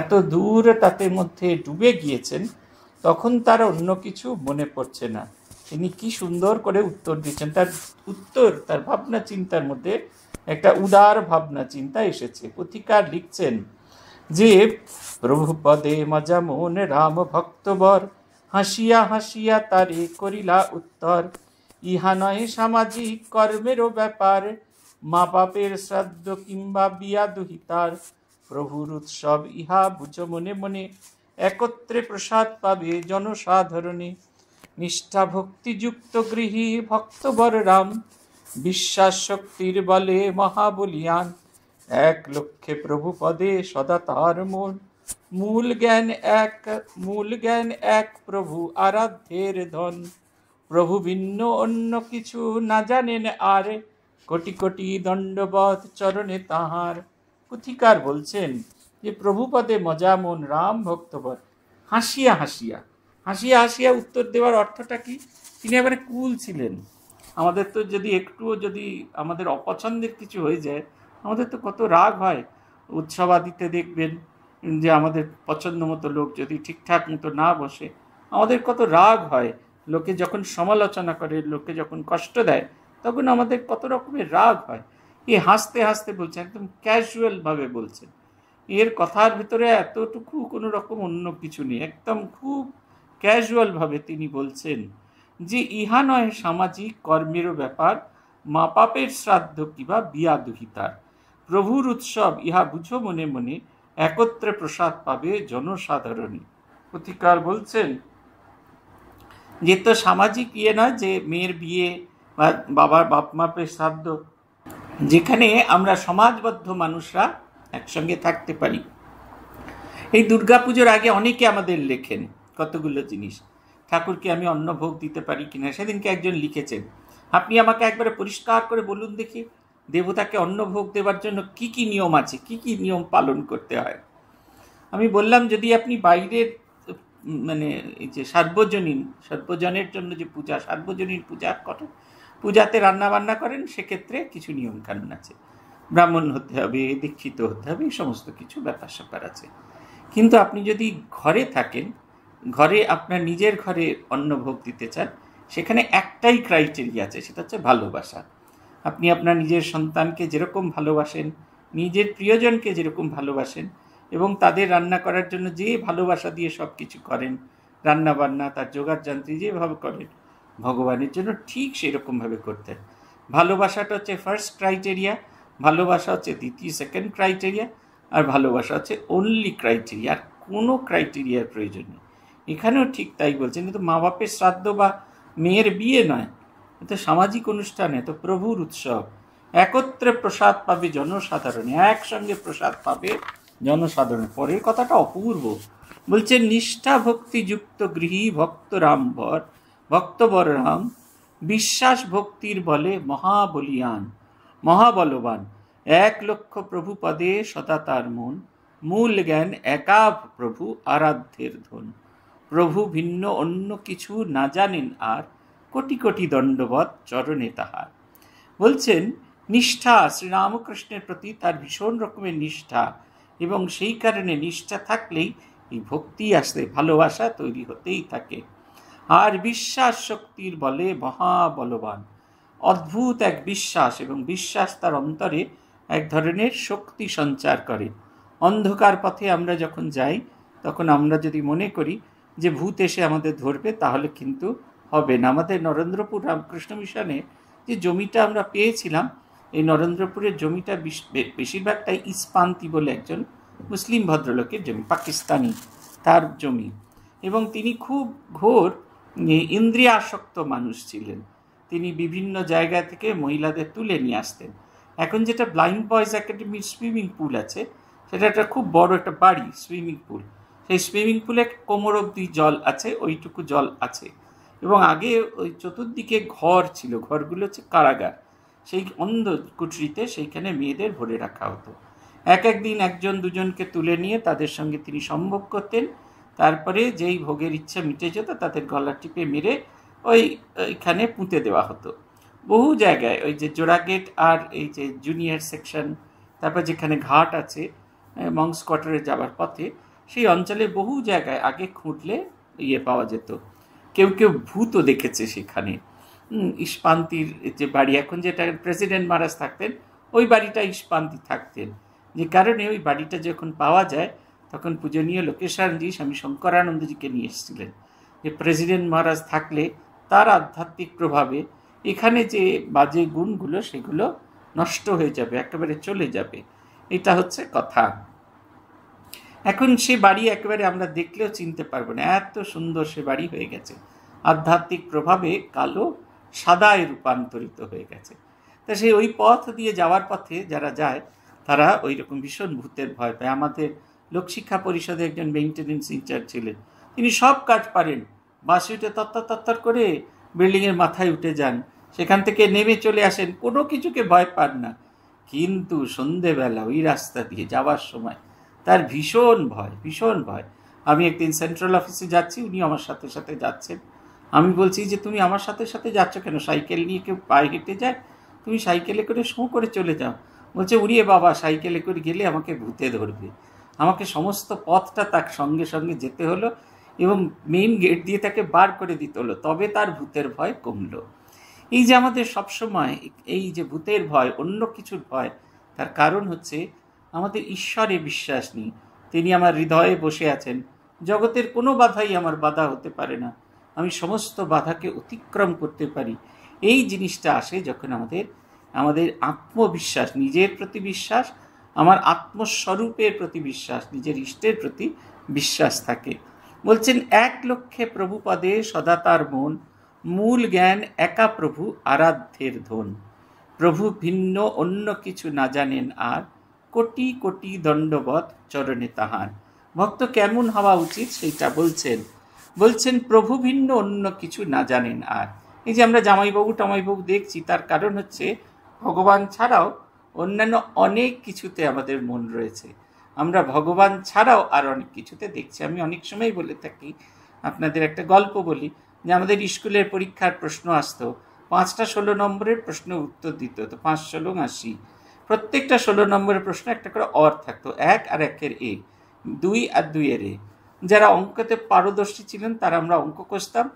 এত দূর তাতে মধ্যে ডুবে গিয়েছেন তখন তার অন্য কিছু মনে পড়ছে না তিনি কি সুন্দর করে উত্তর দিচ্ছেন তার উত্তর তার ভাবনা চিন্তার মধ্যে একটা উদার ভাবনা চিন্তা এসেছে পথিকার লিখছেন যে প্রভুপদে মজা মন রাম ভক্তবর হাসিয়া হাসিয়া তারে করিলা উত্তর ইহা নয় সামাজিক কর্মেরও ব্যাপার মা বাপের শ্রাদ্ধ কিংবা বিয়া দুহিতার প্রভুর উৎসব ইহা বুঝ মনে মনে একত্রে প্রসাদ পাবে জনসাধারণে নিষ্ঠা ভক্তিযুক্ত গৃহী ভক্তবর রাম বিশ্বাস শক্তির বলে মহাবলিয়ান এক লক্ষ্যে প্রভু পদে সদা তার মন মূল জ্ঞান এক মূল জ্ঞান এক প্রভু আরাধ্যের ধন প্রভু ভিন্ন অন্য কিছু না জানেন আর কোটি কোটি দণ্ডবধ চরণে তাহার পুথিকার বলছেন যে প্রভুপদে মজামন রাম ভক্তবর হাসিয়া হাসিয়া হাসিয়া হাসিয়া উত্তর দেওয়ার অর্থটা কি তিনি এবারে কুল ছিলেন আমাদের তো যদি একটুও যদি আমাদের অপছন্দের কিছু হয়ে যায় আমাদের তো কত রাগ হয় উৎসবাদিতে দেখবেন যে আমাদের পছন্দ মতো লোক যদি ঠিকঠাক মতো না বসে আমাদের কত রাগ হয় লোকে যখন সমালোচনা করে লোকে যখন কষ্ট দেয় তখন আমাদের কত রকমের রাগ হয় এ হাসতে হাসতে বলছে একদম ক্যাজুয়ালভাবে বলছে এর কথার ভিতরে এতটুকু কোনো রকম অন্য কিছু নেই একদম খুব ক্যাজুয়ালভাবে তিনি বলছেন যে ইহা নয় সামাজিক কর্মেরও ব্যাপার মা বাপের শ্রাদ্ধ কিবা বিয়া দুহিতার প্রভুর উৎসব ইহা বুঝো মনে মনে একত্রে প্রসাদ পাবে জনসাধারণে প্রতিকার বলছেন যে তো সামাজিক ইয়ে নয় যে মেয়ের বিয়ে বা বাবার বাপ মাপের শ্রাদ্ধ যেখানে আমরা সমাজবদ্ধ মানুষরা একসঙ্গে থাকতে পারি এই দুর্গাপুজোর আগে অনেকে আমাদের লেখেন কতগুলো জিনিস ঠাকুরকে আমি অন্ন ভোগ দিতে পারি কিনা সেদিনকে একজন লিখেছেন আপনি আমাকে একবারে পরিষ্কার করে বলুন দেখি দেবতাকে অন্ন ভোগ দেওয়ার জন্য কি কি নিয়ম আছে কি কি নিয়ম পালন করতে হয় আমি বললাম যদি আপনি বাইরের মানে যে সার্বজনীন সর্বজনের জন্য যে পূজা সার্বজনীন পূজা করেন পূজাতে রান্না বান্না করেন সেক্ষেত্রে কিছু নিয়মকানুন আছে ব্রাহ্মণ হতে হবে দীক্ষিত হতে হবে এই সমস্ত কিছু ব্যাপার স্যাপার আছে কিন্তু আপনি যদি ঘরে থাকেন ঘরে আপনার নিজের ঘরে অন্ন ভোগ দিতে চান সেখানে একটাই ক্রাইটেরিয়া আছে সেটা হচ্ছে ভালোবাসা আপনি আপনার নিজের সন্তানকে যেরকম ভালোবাসেন নিজের প্রিয়জনকে যেরকম ভালোবাসেন এবং তাদের রান্না করার জন্য যে ভালোবাসা দিয়ে সব কিছু করেন রান্না বান্না তার যোগার যন্ত্রী যেভাবে করেন ভগবানের জন্য ঠিক সেরকমভাবে করতেন ভালোবাসাটা হচ্ছে ফার্স্ট ক্রাইটেরিয়া ভালোবাসা হচ্ছে দ্বিতীয় সেকেন্ড ক্রাইটেরিয়া আর ভালোবাসা হচ্ছে অনলি ক্রাইটেরিয়া আর কোনো ক্রাইটেরিয়ার প্রয়োজন নেই এখানেও ঠিক তাই বলছেন কিন্তু মা বাপের শ্রাদ্ধ বা মেয়ের বিয়ে নয় এত সামাজিক অনুষ্ঠানে তো প্রভুর উৎসব একত্রে প্রসাদ পাবে জনসাধারণে একসঙ্গে প্রসাদ পাবে জনসাধারণ পরের কথাটা অপূর্ব বলছে নিষ্ঠা ভক্তিযুক্ত গৃহী ভক্ত রামভর ভক্তবররাম বিশ্বাস ভক্তির বলে মহাবলিয়ান মহাবলবান এক লক্ষ প্রভুপদে সদাতার মন মূল জ্ঞান একা প্রভু আরাধ্যের ধন প্রভু ভিন্ন অন্য কিছু না জানেন আর কোটি কোটি দণ্ডবত চরণে তাহার বলছেন নিষ্ঠা শ্রীরামকৃষ্ণের প্রতি তার ভীষণ রকমের নিষ্ঠা এবং সেই কারণে নিষ্ঠা থাকলেই এই ভক্তি আসতে ভালোবাসা তৈরি হতেই থাকে আর বিশ্বাস শক্তির বলে মহা বলবান অদ্ভুত এক বিশ্বাস এবং বিশ্বাস তার অন্তরে এক ধরনের শক্তি সঞ্চার করে অন্ধকার পথে আমরা যখন যাই তখন আমরা যদি মনে করি যে ভূত এসে আমাদের ধরবে তাহলে কিন্তু হবে না আমাদের নরেন্দ্রপুর রামকৃষ্ণ মিশনে যে জমিটা আমরা পেয়েছিলাম এই নরেন্দ্রপুরের জমিটা বেশিরভাগটাই ইস্পান্তি বলে একজন মুসলিম ভদ্রলোকের জমি পাকিস্তানি তার জমি এবং তিনি খুব ঘোর ইন্দ্রিয়াসক্ত মানুষ ছিলেন তিনি বিভিন্ন জায়গা থেকে মহিলাদের তুলে নিয়ে আসতেন এখন যেটা ব্লাইন্ড বয়েজ একাডেমির সুইমিং পুল আছে সেটা একটা খুব বড় একটা বাড়ি সুইমিং পুল সেই সুইমিং পুলে কোমর অব্দি জল আছে ওইটুকু জল আছে এবং আগে ওই চতুর্দিকে ঘর ছিল ঘরগুলো হচ্ছে কারাগার সেই অন্ধ কুঠরিতে সেইখানে মেয়েদের ভরে রাখা হতো এক একদিন একজন দুজনকে তুলে নিয়ে তাদের সঙ্গে তিনি সম্ভব করতেন তারপরে যেই ভোগের ইচ্ছা মিটে যেত তাদের গলা টিপে মেরে ওই ওইখানে পুঁতে দেওয়া হতো বহু জায়গায় ওই যে জোড়াগেট আর এই যে জুনিয়র সেকশন তারপর যেখানে ঘাট আছে মংস কোয়ার্টারে যাওয়ার পথে সেই অঞ্চলে বহু জায়গায় আগে খুঁটলে ইয়ে পাওয়া যেত কেউ কেউ ভূতও দেখেছে সেখানে ইস্পান্তির যে বাড়ি এখন যেটা প্রেসিডেন্ট মহারাজ থাকতেন ওই বাড়িটা ইস্পান্তি থাকতেন যে কারণে ওই বাড়িটা যখন পাওয়া যায় তখন পূজনীয় লোকেশানজি স্বামী শঙ্করানন্দজিকে নিয়ে এসেছিলেন যে প্রেসিডেন্ট মহারাজ থাকলে তার আধ্যাত্মিক প্রভাবে এখানে যে বাজে গুণগুলো সেগুলো নষ্ট হয়ে যাবে একেবারে চলে যাবে এটা হচ্ছে কথা এখন সে বাড়ি একেবারে আমরা দেখলেও চিনতে পারবো না এত সুন্দর সে বাড়ি হয়ে গেছে আধ্যাত্মিক প্রভাবে কালো সাদায় রূপান্তরিত হয়ে গেছে তা সেই ওই পথ দিয়ে যাওয়ার পথে যারা যায় তারা ওই রকম ভীষণ ভূতের ভয় পায় আমাদের লোকশিক্ষা পরিষদের একজন মেনটেনেন্স ইনচার্জ ছিলেন তিনি সব কাজ পারেন বাসে উঠে তত্তর তত্তর করে বিল্ডিংয়ের মাথায় উঠে যান সেখান থেকে নেমে চলে আসেন কোনো কিছুকে ভয় পান না কিন্তু সন্ধেবেলা ওই রাস্তা দিয়ে যাওয়ার সময় তার ভীষণ ভয় ভীষণ ভয় আমি একদিন সেন্ট্রাল অফিসে যাচ্ছি উনি আমার সাথে সাথে যাচ্ছেন আমি বলছি যে তুমি আমার সাথে সাথে যাচ্ছ কেন সাইকেল নিয়ে কেউ পায়ে হেঁটে যায় তুমি সাইকেলে করে শো করে চলে যাও বলছে উড়িয়ে বাবা সাইকেলে করে গেলে আমাকে ভূতে ধরবে আমাকে সমস্ত পথটা তার সঙ্গে সঙ্গে যেতে হলো এবং মেইন গেট দিয়ে তাকে বার করে দিতে হলো তবে তার ভূতের ভয় কমলো এই যে আমাদের সবসময় এই যে ভূতের ভয় অন্য কিছুর ভয় তার কারণ হচ্ছে আমাদের ঈশ্বরে বিশ্বাস নেই তিনি আমার হৃদয়ে বসে আছেন জগতের কোনো বাধাই আমার বাধা হতে পারে না আমি সমস্ত বাধাকে অতিক্রম করতে পারি এই জিনিসটা আসে যখন আমাদের আমাদের আত্মবিশ্বাস নিজের প্রতি বিশ্বাস আমার আত্মস্বরূপের প্রতি বিশ্বাস নিজের ইষ্টের প্রতি বিশ্বাস থাকে বলছেন এক লক্ষ্যে প্রভুপদে সদা তার মন মূল জ্ঞান একা প্রভু আরাধ্যের ধন প্রভু ভিন্ন অন্য কিছু না জানেন আর কোটি কোটি দণ্ডবধ চরণে তাহার ভক্ত কেমন হওয়া উচিত সেইটা বলছেন বলছেন প্রভু ভিন্ন অন্য কিছু না জানেন আর এই যে আমরা জামাইবাবু টামাইবাবু দেখছি তার কারণ হচ্ছে ভগবান ছাড়াও অন্যান্য অনেক কিছুতে আমাদের মন রয়েছে আমরা ভগবান ছাড়াও আর অনেক কিছুতে দেখছি আমি অনেক সময় বলে থাকি আপনাদের একটা গল্প বলি যে আমাদের স্কুলের পরীক্ষার প্রশ্ন আসতো পাঁচটা ষোলো নম্বরের প্রশ্ন উত্তর দিত তো পাঁচ ষোলো আশি প্রত্যেকটা ষোলো নম্বরের প্রশ্ন একটা করে অর থাকতো এক আর একের এ দুই আর দুইয়ের এ যারা অঙ্কতে পারদর্শী ছিলেন তারা আমরা অঙ্ক কষতাম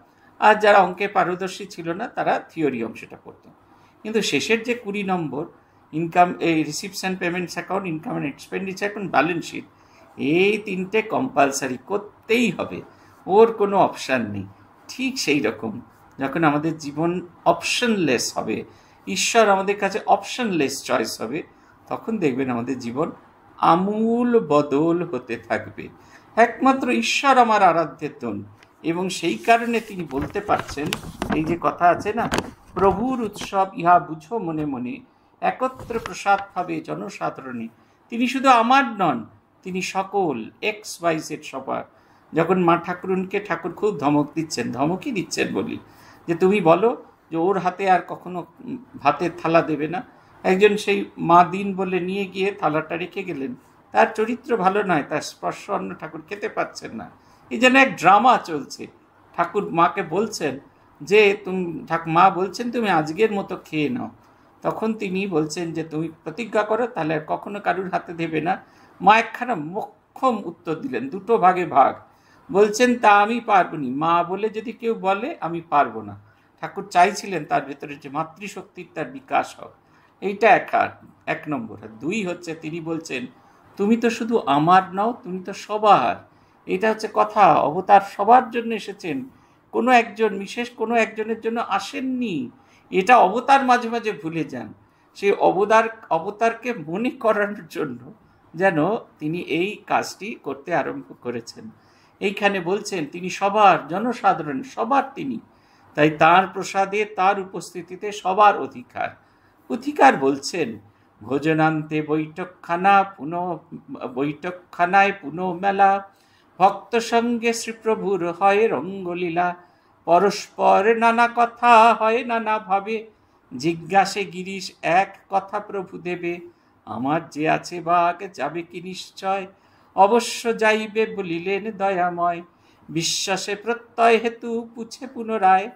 আর যারা অঙ্কে পারদর্শী ছিল না তারা থিওরি অংশটা করতো কিন্তু শেষের যে কুড়ি নম্বর ইনকাম এই receipts and payments account income and expenditure account balance sheet এই তিনটে কম্পালসারি করতেই হবে ওর কোনো অপশান নেই ঠিক সেই রকম যখন আমাদের জীবন অপশনলেস হবে ঈশ্বর আমাদের কাছে অপশনলেস চয়েস হবে তখন দেখবেন আমাদের জীবন আমূল বদল হতে থাকবে একমাত্র ঈশ্বর আমার আরাধ্যের দোন এবং সেই কারণে তিনি বলতে পারছেন এই যে কথা আছে না প্রভুর উৎসব ইহা বুঝো মনে মনে একত্র প্রসাদ পাবে জনসাধারণে তিনি শুধু আমার নন তিনি সকল এক্স ওয়াই সবার যখন মা ঠাকুরুনকে ঠাকুর খুব ধমক দিচ্ছেন ধমকই দিচ্ছেন বলি যে তুমি বলো যে ওর হাতে আর কখনো ভাতের থালা দেবে না একজন সেই মা দিন বলে নিয়ে গিয়ে থালাটা রেখে গেলেন তার চরিত্র ভালো নয় তার স্পর্শ অন্য ঠাকুর খেতে পাচ্ছেন না এই যেন এক ড্রামা চলছে ঠাকুর মাকে বলছেন যে তুমি ঠাক মা বলছেন তুমি আজকের মতো খেয়ে নাও তখন তিনি বলছেন যে তুমি প্রতিজ্ঞা করো তাহলে আর কখনো কারুর হাতে দেবে না মা একখানা মক্ষম উত্তর দিলেন দুটো ভাগে ভাগ বলছেন তা আমি পারবনি মা বলে যদি কেউ বলে আমি পারবো না ঠাকুর চাইছিলেন তার ভেতরে যে মাতৃশক্তির তার বিকাশ হোক এইটা এক এক নম্বর দুই হচ্ছে তিনি বলছেন তুমি তো শুধু আমার নও তুমি তো সবার এটা হচ্ছে কথা অবতার সবার জন্য এসেছেন কোনো একজন বিশেষ কোনো একজনের জন্য আসেননি এটা অবতার মাঝে মাঝে ভুলে যান সেই অবতার অবতারকে মনে করানোর জন্য যেন তিনি এই কাজটি করতে আরম্ভ করেছেন এইখানে বলছেন তিনি সবার জনসাধারণ সবার তিনি তাই তার প্রসাদে তার উপস্থিতিতে সবার অধিকার অধিকার বলছেন ভোজনান্তে বৈঠকখানা পুনঃ বৈঠকখানায় পুনঃ মেলা ভক্ত সঙ্গে শ্রীপ্রভুর হয় রঙ্গলীলা পরস্পর নানা কথা হয় নানাভাবে জিজ্ঞাসে গিরিশ এক কথা প্রভু দেবে আমার যে আছে বাঘ যাবে কি নিশ্চয় অবশ্য যাইবে বলিলেন দয়াময় বিশ্বাসে প্রত্যয় হেতু পুছে পুনরায়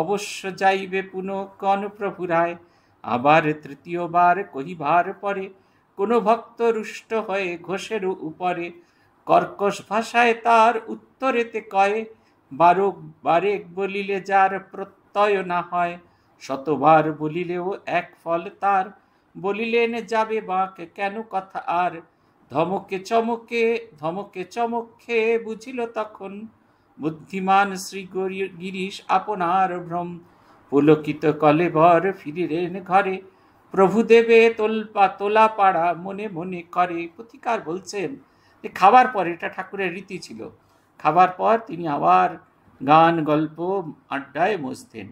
অবশ্য যাইবে পুন কন প্রভু রায় আবার তৃতীয়বার কহিবার পরে কোনো ভক্ত রুষ্ট হয়ে ঘোষের উপরে কর্কশ ভাষায় তার উত্তরেতে কয়ে বারক বারেক বলিলে যার প্রত্যয় না হয় শতবার বলিলেও এক ফল তার বলিলেন যাবে বাঁক কেন কথা আর ধমকে চমকে ধমকে চমকে বুঝিল তখন বুদ্ধিমান শ্রী গিরিশ আপনার ভ্রম পুলকিত কলেবর ফিরিলেন ঘরে প্রভু দেবে তোলপা তোলা পাড়া মনে মনে করে প্রতিকার বলছেন যে খাবার পরে এটা ঠাকুরের রীতি ছিল খাবার পর তিনি আবার গান গল্প আড্ডায় বসতেন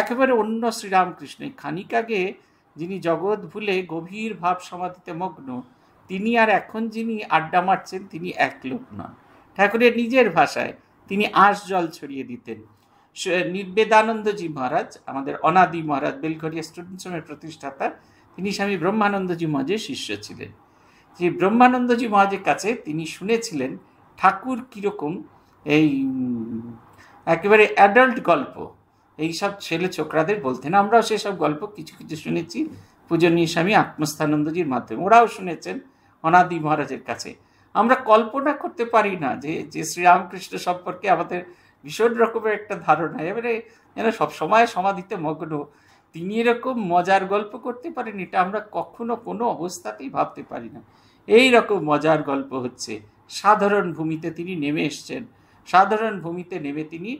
একেবারে অন্য শ্রীরামকৃষ্ণ খানিক আগে যিনি জগৎ ভুলে গভীর ভাব সমাধিতে মগ্ন তিনি আর এখন যিনি আড্ডা মারছেন তিনি এক লোক নন ঠাকুরের নিজের ভাষায় তিনি আঁশ জল ছড়িয়ে দিতেন নির্বেদানন্দজি মহারাজ আমাদের অনাদি মহারাজ বেলঘরিয়া স্টুডেন্ট সমের প্রতিষ্ঠাতা তিনি স্বামী ব্রহ্মানন্দজি মহাজের শিষ্য ছিলেন যে ব্রহ্মানন্দজি মহাজের কাছে তিনি শুনেছিলেন ঠাকুর কীরকম এই একেবারে অ্যাডাল্ট গল্প এই সব ছেলে ছোকরাদের বলতেন আমরাও সেসব গল্প কিছু কিছু শুনেছি পূজনীয় স্বামী আত্মস্থানন্দজির মাধ্যমে ওরাও শুনেছেন অনাদি মহারাজের কাছে আমরা কল্পনা করতে পারি না যে যে শ্রীরামকৃষ্ণ সম্পর্কে আমাদের ভীষণ রকমের একটা ধারণা এবারে যেন সবসময় সমাধিতে মগ্ন তিনি এরকম মজার গল্প করতে পারেন এটা আমরা কখনো কোনো অবস্থাতেই ভাবতে পারি না এই রকম মজার গল্প হচ্ছে সাধারণ ভূমিতে তিনি নেমে এসছেন সাধারণ ভূমিতে নেমে তিনি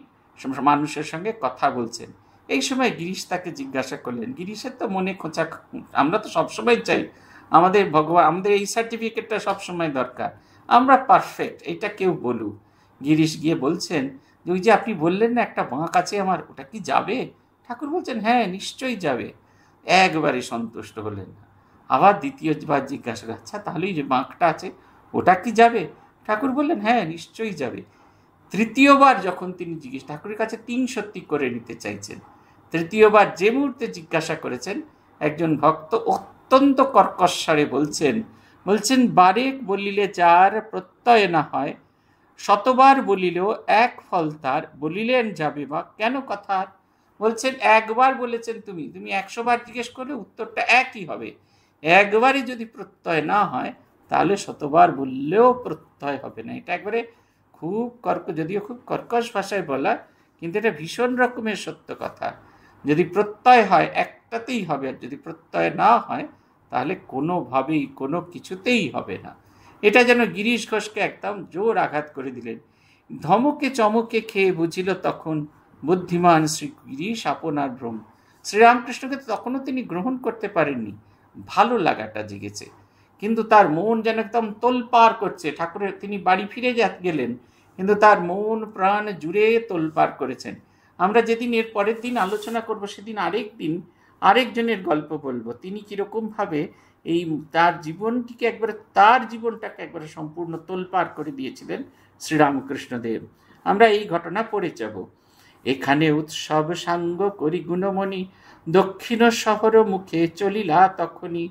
মানুষের সঙ্গে কথা বলছেন এই সময় গিরিশ তাকে জিজ্ঞাসা করলেন গিরিশের তো মনে খোঁচা আমরা তো সবসময় চাই আমাদের ভগবান আমাদের এই সার্টিফিকেটটা সবসময় দরকার আমরা পারফেক্ট এটা কেউ বলুক গিরিশ গিয়ে বলছেন যে ওই যে আপনি বললেন না একটা বাঁক আছে আমার ওটা কি যাবে ঠাকুর বলছেন হ্যাঁ নিশ্চয়ই যাবে একবারে সন্তুষ্ট হলেন আবার দ্বিতীয়বার জিজ্ঞাসা আচ্ছা তাহলে যে বাঁকটা আছে ওটা কি যাবে ঠাকুর বললেন হ্যাঁ নিশ্চয়ই যাবে তৃতীয়বার যখন তিনি জিজ্ঞেস ঠাকুরের কাছে তিন সত্যি করে নিতে চাইছেন তৃতীয়বার যে মুহূর্তে জিজ্ঞাসা করেছেন একজন ভক্ত অত্যন্ত কর্কশ বলছেন বলছেন বারেক বলিলে যার প্রত্যয় না হয় শতবার বলিলেও এক ফল তার বলিলেন যাবে বা কেন কথা বলছেন একবার বলেছেন তুমি তুমি একশোবার জিজ্ঞেস করলে উত্তরটা একই হবে একবারই যদি প্রত্যয় না হয় তাহলে শতবার বললেও প্রত্যয় হবে না এটা একবারে খুব কর্ক যদিও খুব কর্কশ ভাষায় বলা কিন্তু এটা ভীষণ রকমের সত্য কথা যদি প্রত্যয় হয় একটাতেই হবে আর যদি প্রত্যয় না হয় তাহলে কোনোভাবেই কোনো কিছুতেই হবে না এটা যেন গিরিশ ঘোষকে একদম জোর আঘাত করে দিলেন ধমকে চমকে খেয়ে বুঝিল তখন বুদ্ধিমান শ্রী গিরিশ আপনার ভ্রম শ্রীরামকৃষ্ণকে তখনও তিনি গ্রহণ করতে পারেননি ভালো লাগাটা জেগেছে কিন্তু তার মন যেন একদম তোলপার করছে ঠাকুরের তিনি বাড়ি ফিরে যা গেলেন কিন্তু তার মন প্রাণ জুড়ে তোল পার করেছেন আমরা যেদিন এর পরের দিন আলোচনা করব সেদিন আরেক দিন আরেকজনের গল্প বলবো তিনি কীরকমভাবে এই তার জীবনটিকে একবারে তার জীবনটাকে একবারে সম্পূর্ণ পার করে দিয়েছিলেন শ্রীরামকৃষ্ণদেব আমরা এই ঘটনা পড়ে যাব এখানে উৎসব সাঙ্গ করি গুণমণি দক্ষিণ শহর মুখে চলিলা তখনই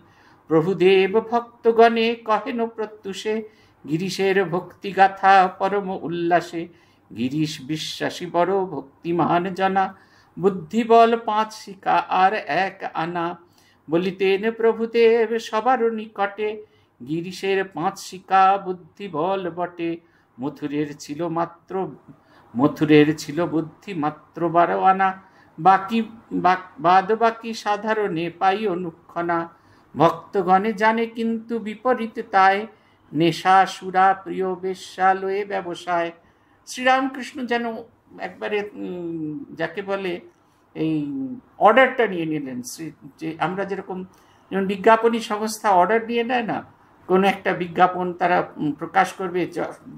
প্রভুদেব ভক্তগণে কহেন প্রত্যুষে গিরিশের ভক্তিগাথা পরম উল্লাসে গিরিশ বিশ্বাসী বড় ভক্তিমান জনা বুদ্ধিবল পাঁচ শিকা আর এক আনা বলিতেন প্রভুদেব সবার নিকটে গিরিশের পাঁচ শিকা বুদ্ধিবল বটে মথুরের ছিল মাত্র মথুরের ছিল বুদ্ধি মাত্র বারো আনা বাকি বাদ বাকি সাধারণে পাই অনুক্ষণা ভক্তগণে জানে কিন্তু বিপরীত তাই নেশা সুরা প্রিয় বেশ্যা লয়ে ব্যবসায় শ্রীরামকৃষ্ণ যেন একবারে যাকে বলে এই অর্ডারটা নিয়ে নিলেন যে আমরা যেরকম যেমন বিজ্ঞাপনী সংস্থা অর্ডার নিয়ে নেয় না কোনো একটা বিজ্ঞাপন তারা প্রকাশ করবে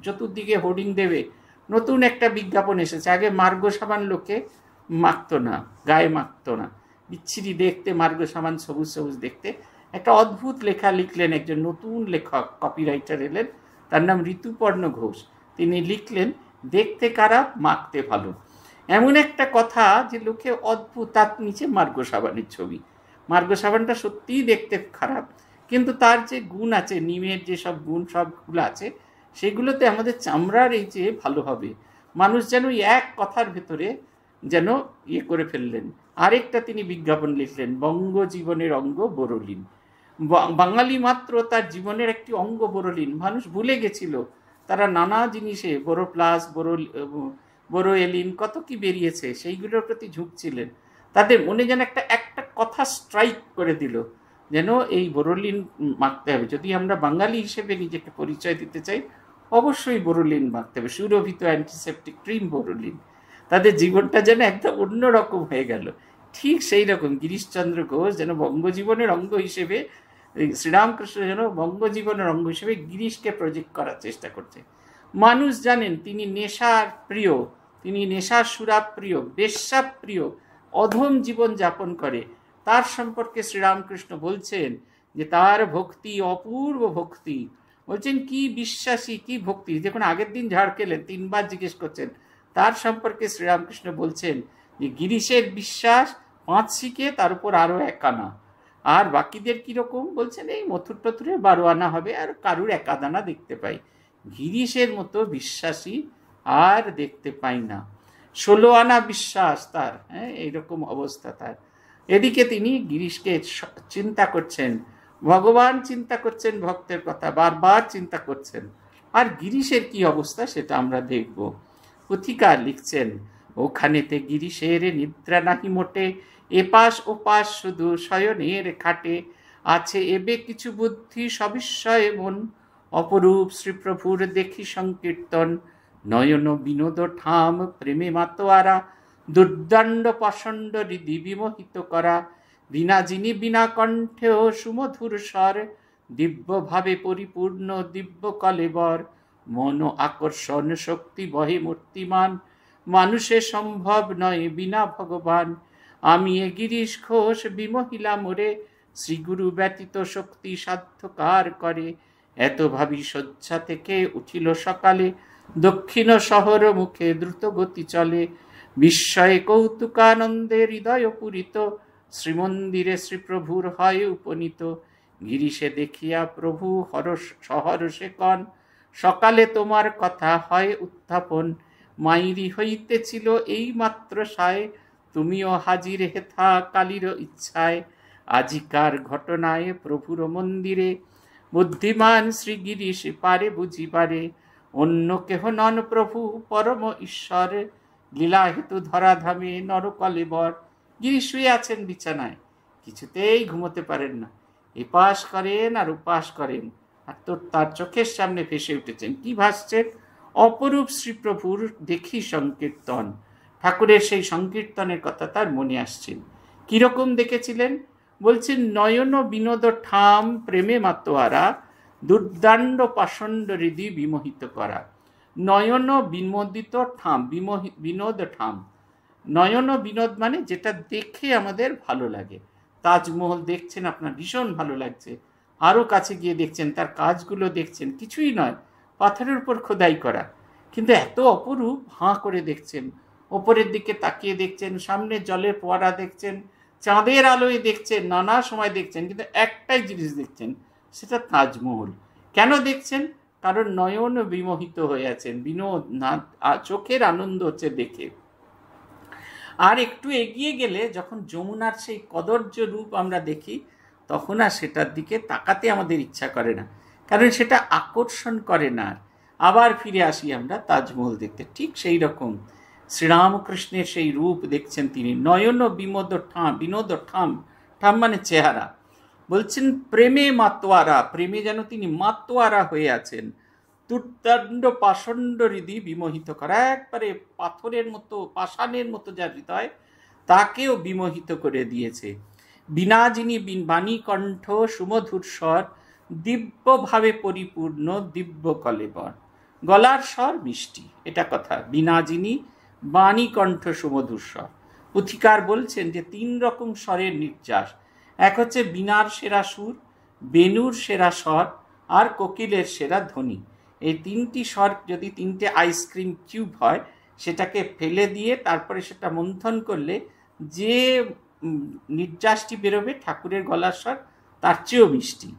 চতুর্দিকে হোর্ডিং দেবে নতুন একটা বিজ্ঞাপন এসেছে আগে মার্গ সামান লোকে মাখতো না গায়ে মাখতো না বিচ্ছিরি দেখতে মার্গ সামান সবুজ সবুজ দেখতে একটা অদ্ভুত লেখা লিখলেন একজন নতুন লেখক কপিরাইটার এলেন তার নাম ঋতুপর্ণ ঘোষ তিনি লিখলেন দেখতে খারাপ মাখতে ভালো এমন একটা কথা যে লোকে অদ্ভুত তার নিচে মার্গ সাবানের ছবি মার্গ সাবানটা সত্যিই দেখতে খারাপ কিন্তু তার যে গুণ আছে নিমের যে সব গুণ সবগুলো আছে সেগুলোতে আমাদের চামড়ার এই যে ভালো হবে মানুষ যেন এক কথার ভেতরে যেন ইয়ে করে ফেললেন আরেকটা তিনি বিজ্ঞাপন লিখলেন বঙ্গজীবনের অঙ্গ বরলিন বাঙালি মাত্র তার জীবনের একটি অঙ্গ বড়লিন মানুষ ভুলে গেছিল তারা নানা জিনিসে বড় প্লাস বড় বড় এলিন কত কি বেরিয়েছে সেইগুলোর প্রতি ঝুঁকছিলেন তাদের মনে যেন একটা একটা কথা স্ট্রাইক করে দিল যেন এই বড়লিন মাখতে হবে যদি আমরা বাঙালি হিসেবে নিজেকে পরিচয় দিতে চাই অবশ্যই বড়লিন মাখতে হবে সুরভিত অ্যান্টিসেপটিক ক্রিম বড়লিন তাদের জীবনটা যেন একদম অন্যরকম হয়ে গেল ঠিক সেই রকম গিরিশচন্দ্র ঘোষ যেন বঙ্গজীবনের অঙ্গ হিসেবে শ্রীরামকৃষ্ণ যেন বঙ্গজীবনের অঙ্গ হিসেবে গিরিশকে প্রজেক্ট করার চেষ্টা করছে মানুষ জানেন তিনি নেশার প্রিয় তিনি নেশার সুরাপ্রিয় প্রিয় অধম জীবন যাপন করে তার সম্পর্কে শ্রীরামকৃষ্ণ বলছেন যে তার ভক্তি অপূর্ব ভক্তি বলছেন কি বিশ্বাসী কি ভক্তি দেখুন আগের দিন ঝাড়কেলেন তিনবার জিজ্ঞেস করছেন তার সম্পর্কে শ্রীরামকৃষ্ণ বলছেন যে গিরিশের বিশ্বাস পাঁচ শিখে তার উপর আরও একানা আর বাকিদের কীরকম বলছেন এই মথুর টথুরে বারো আনা হবে আর কারুর একাদানা দেখতে পাই গিরিশের মতো বিশ্বাসী আর দেখতে পাই না ষোলো আনা বিশ্বাস তার হ্যাঁ এইরকম অবস্থা তার এদিকে তিনি গিরিশকে চিন্তা করছেন ভগবান চিন্তা করছেন ভক্তের কথা বারবার চিন্তা করছেন আর গিরিশের কি অবস্থা সেটা আমরা দেখব পথিকা লিখছেন ওখানেতে গিরিশের নিদ্রা নাহি মোটে এপাশ ওপাশ শুধু শয়নের খাটে আছে এবে কিছু বুদ্ধি সবিস্ময়ে মন অপরূপ শ্রীপ্রভুর দেখি সংকীর্তন নয়ন বিনোদ ঠাম প্রেমে মাতোয়ারা দুর্দণ্ড প্রচণ্ড হৃদি বিমোহিত করা বিনা যিনি বিনা ও সুমধুর স্বর দিব্যভাবে পরিপূর্ণ দিব্য কলেবর মন আকর্ষণ শক্তি বহে মূর্তিমান মানুষে সম্ভব নয় বিনা ভগবান আমি এ গিরিশ ঘোষ বিমহিলা মোরে শ্রীগুরু ব্যতীত শক্তি সাধ্যকার করে এত ভাবি শয্যা থেকে উঠিল সকালে দক্ষিণ শহর মুখে দ্রুত গতি চলে বিস্ময়ে কৌতুকানন্দে হৃদয় পূরিত শ্রীমন্দিরে শ্রীপ্রভুর হয় উপনীত গিরিশে দেখিয়া প্রভু হরস সহরসে কন সকালে তোমার কথা হয় উত্থাপন মাইরি হইতেছিল এই মাত্র সায় তুমিও হাজির হেথা কালির ইচ্ছায় আজিকার ঘটনায় প্রভুর মন্দিরে বুদ্ধিমান শ্রী গিরিশ পারে বুঝিবারে অন্য কেহ নন প্রভু পরম ঈশ্বর লীলা হেতু ধরাধামে নরকলে বর গিরিশ শুয়ে আছেন বিছানায় কিছুতেই ঘুমোতে পারেন না এপাশ করেন আর উপাস করেন আর তোর তার চোখের সামনে ফেসে উঠেছেন কি ভাসছেন অপরূপ শ্রীপ্রভুর দেখি সংকীর্তন ঠাকুরের সেই সংকীর্তনের কথা তার মনে আসছিল কীরকম দেখেছিলেন বলছেন নয়ন বিনোদ ঠাম প্রেমে মাতোয়ারা দুর্দাণ্ড পাষণ্ড হৃদি বিমোহিত করা নয়ন বিনোদিত ঠাম বিমোহি বিনোদ ঠাম নয়ন বিনোদ মানে যেটা দেখে আমাদের ভালো লাগে তাজমহল দেখছেন আপনার ভীষণ ভালো লাগছে আরও কাছে গিয়ে দেখছেন তার কাজগুলো দেখছেন কিছুই নয় পাথরের উপর খোদাই করা কিন্তু এত অপরূপ হাঁ করে দেখছেন ওপরের দিকে তাকিয়ে দেখছেন সামনে জলের ফোয়ারা দেখছেন চাঁদের আলোয় দেখছেন নানা সময় দেখছেন কিন্তু একটাই জিনিস দেখছেন সেটা তাজমহল কেন দেখছেন কারণ নয়ন বিমোহিত হয়ে আছেন বিনোদ না চোখের আনন্দ হচ্ছে দেখে আর একটু এগিয়ে গেলে যখন যমুনার সেই কদর্য রূপ আমরা দেখি তখন আর সেটার দিকে তাকাতে আমাদের ইচ্ছা করে না কারণ সেটা আকর্ষণ করে না আবার ফিরে আসি আমরা তাজমহল দেখতে ঠিক সেই রকম শ্রীরামকৃষ্ণের সেই রূপ দেখছেন তিনি নয়ন বিমোদ ঠাম বিনোদ ঠাম ঠাম মানে চেহারা বলছেন প্রেমে মাতোয়ারা প্রেমে যেন তিনি মাতোয়ারা হয়ে আছেন দুর্দাণ্ড পাষণ্ড হৃদি বিমোহিত করা একবারে পাথরের মতো পাষাণের মতো যার হৃদয় তাকেও বিমোহিত করে দিয়েছে বিনা যিনি বাণীকণ্ঠ সুমধুর স্বর দিব্যভাবে পরিপূর্ণ দিব্য কলেবর গলার স্বর মিষ্টি এটা কথা বিনা যিনি বাণী কণ্ঠ সুমধুর স্বর পুথিকার বলছেন যে তিন রকম স্বরের নির্যাস এক হচ্ছে বিনার সেরা সুর বেনুর সেরা স্বর আর কোকিলের সেরা ধ্বনি এই তিনটি স্বর যদি তিনটে আইসক্রিম কিউব হয় সেটাকে ফেলে দিয়ে তারপরে সেটা মন্থন করলে যে নির্যাসটি বেরোবে ঠাকুরের গলার স্বর তার চেয়েও মিষ্টি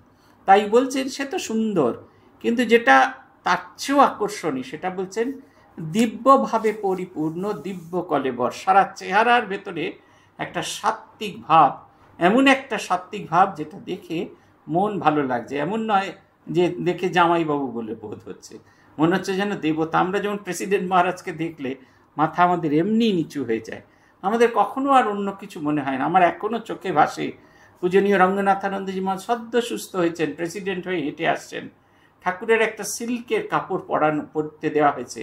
তাই বলছেন সে তো সুন্দর কিন্তু যেটা তার চেয়েও আকর্ষণীয় সেটা বলছেন দিব্যভাবে পরিপূর্ণ দিব্য কলেবর সারা চেহারার ভেতরে একটা সাত্বিক ভাব এমন একটা সাত্বিক ভাব যেটা দেখে মন ভালো লাগছে এমন নয় যে দেখে জামাইবাবু বলে বোধ হচ্ছে মনে হচ্ছে যেন দেবতা আমরা যেমন প্রেসিডেন্ট মহারাজকে দেখলে মাথা আমাদের এমনি নিচু হয়ে যায় আমাদের কখনো আর অন্য কিছু মনে হয় না আমার এখনও চোখে ভাসে পূজনীয় রঙ্গনাথানন্দজি মা সদ্য সুস্থ হয়েছেন প্রেসিডেন্ট হয়ে হেঁটে আসছেন ঠাকুরের একটা সিল্কের কাপড় পরানো পরতে দেওয়া হয়েছে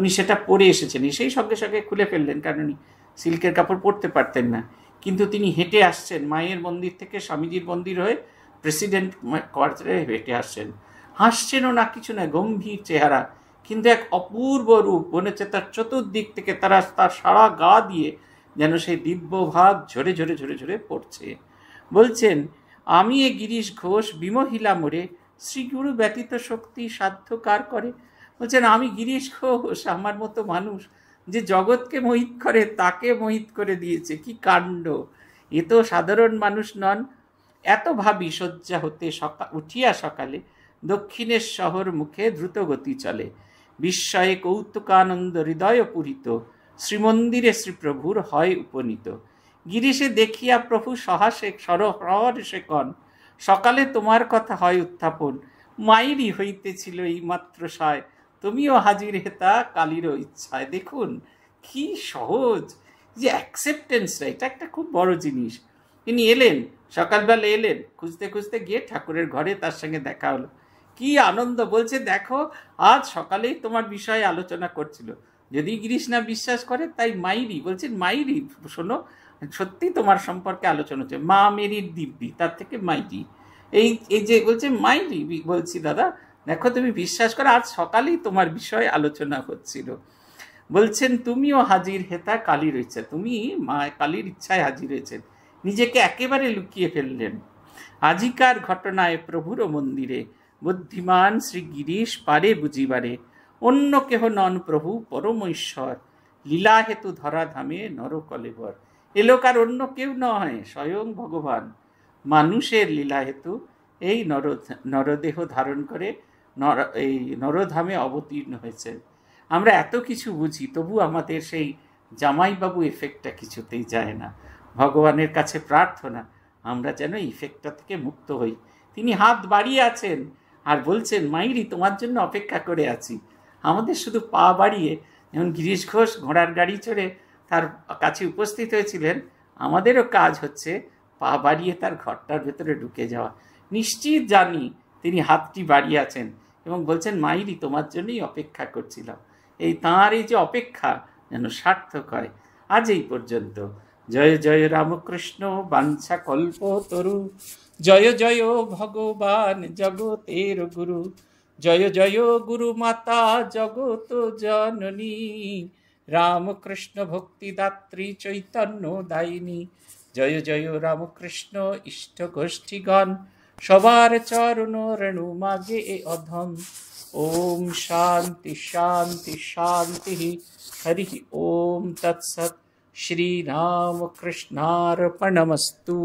উনি সেটা পরে এসেছেন এসেই সঙ্গে সঙ্গে খুলে ফেললেন কারণ উনি সিল্কের কাপড় পরতে পারতেন না কিন্তু তিনি হেঁটে আসছেন মায়ের মন্দির থেকে স্বামীজির মন্দির হয়ে প্রেসিডেন্ট কোয়ার্টারে হেঁটে আসছেন হাসছেনও না কিছু না গম্ভীর চেহারা কিন্তু এক অপূর্ব রূপ মনে হচ্ছে তার চতুর্দিক থেকে তারা তার সারা গা দিয়ে যেন সেই দিব্য ভাব ঝরে ঝরে ঝরে ঝরে পড়ছে বলছেন আমি এ গিরিশ ঘোষ বিমহিলা মোড়ে শ্রীগুরু ব্যতীত শক্তি সাধ্য কার করে বলছেন আমি গিরিশ ঘোষ আমার মতো মানুষ যে জগৎকে মোহিত করে তাকে মোহিত করে দিয়েছে কি কাণ্ড এ তো সাধারণ মানুষ নন এত ভাবি শয্যা হতে সকা উঠিয়া সকালে দক্ষিণের শহর মুখে দ্রুতগতি চলে বিস্ময়ে কৌতুকানন্দ হৃদয় পূরিত শ্রীমন্দিরে শ্রীপ্রভুর হয় উপনীত গিরিশে দেখিয়া প্রভু সহাসে সরহরসে কন সকালে তোমার কথা হয় উত্থাপন মাইরি হইতেছিল এই মাত্র সায় তুমিও হাজির হেতা কালিরও ইচ্ছায় দেখুন কি সহজ যে অ্যাকসেপ্টেন্সটা এটা একটা খুব বড় জিনিস তিনি এলেন সকালবেলা এলেন খুঁজতে খুঁজতে গিয়ে ঠাকুরের ঘরে তার সঙ্গে দেখা হলো কি আনন্দ বলছে দেখো আজ সকালেই তোমার বিষয়ে আলোচনা করছিল যদি গিরিশনা বিশ্বাস করে তাই মাইরি বলছেন মাইরি শোনো সত্যি তোমার সম্পর্কে আলোচনা হচ্ছে মা মেরির দিব্যি তার থেকে মাইরি এই এই যে বলছে মাইরি বলছি দাদা দেখো তুমি বিশ্বাস করো আজ সকালেই তোমার বিষয়ে আলোচনা হচ্ছিল বলছেন তুমিও হাজির হেতা কালী রয়েছে তুমি মা কালীর ইচ্ছায় হাজির হয়েছেন নিজেকে একেবারে লুকিয়ে ফেললেন আজিকার ঘটনায় প্রভুর মন্দিরে বুদ্ধিমান শ্রী গিরিশ পারে বুঝিবারে অন্য কেহ নন প্রভু পরমেশ্বর লীলা হেতু ধরাধামে নরকলেবর এলোক এলোকার অন্য কেউ নয় স্বয়ং ভগবান মানুষের লীলা হেতু এই নর নরদেহ ধারণ করে নর এই নরধামে অবতীর্ণ হয়েছেন আমরা এত কিছু বুঝি তবু আমাদের সেই জামাইবাবু এফেক্টটা কিছুতেই যায় না ভগবানের কাছে প্রার্থনা আমরা যেন ইফেক্টটা থেকে মুক্ত হই তিনি হাত বাড়িয়ে আছেন আর বলছেন মাইরি তোমার জন্য অপেক্ষা করে আছি আমাদের শুধু পা বাড়িয়ে যেমন গিরিশ ঘোষ ঘোড়ার গাড়ি চড়ে তার কাছে উপস্থিত হয়েছিলেন আমাদেরও কাজ হচ্ছে পা বাড়িয়ে তার ঘরটার ভেতরে ঢুকে যাওয়া নিশ্চিত জানি তিনি হাতটি বাড়িয়ে আছেন এবং বলছেন মাইরি তোমার জন্যই অপেক্ষা করছিলাম এই তাঁর এই যে অপেক্ষা যেন সার্থক হয় আজ এই পর্যন্ত জয় জয় রামকৃষ্ণ বাঞ্ছা কল্প তরু জয় জয় ভগবান জগতের গুরু জয় জয় গুরু মাতা জগত জননী রামকৃষ্ণ ভক্তিদাত্রী চৈতন্য দায়িনী জয় জয় রামকৃষ্ণ ইষ্ট গোষ্ঠীগণ সবার চরণ রেণু মাগে এ অধম ওম শান্তি শান্তি শান্তি হরি ওম তৎসৎ श्रीरामकृष्णार्पणमस्तु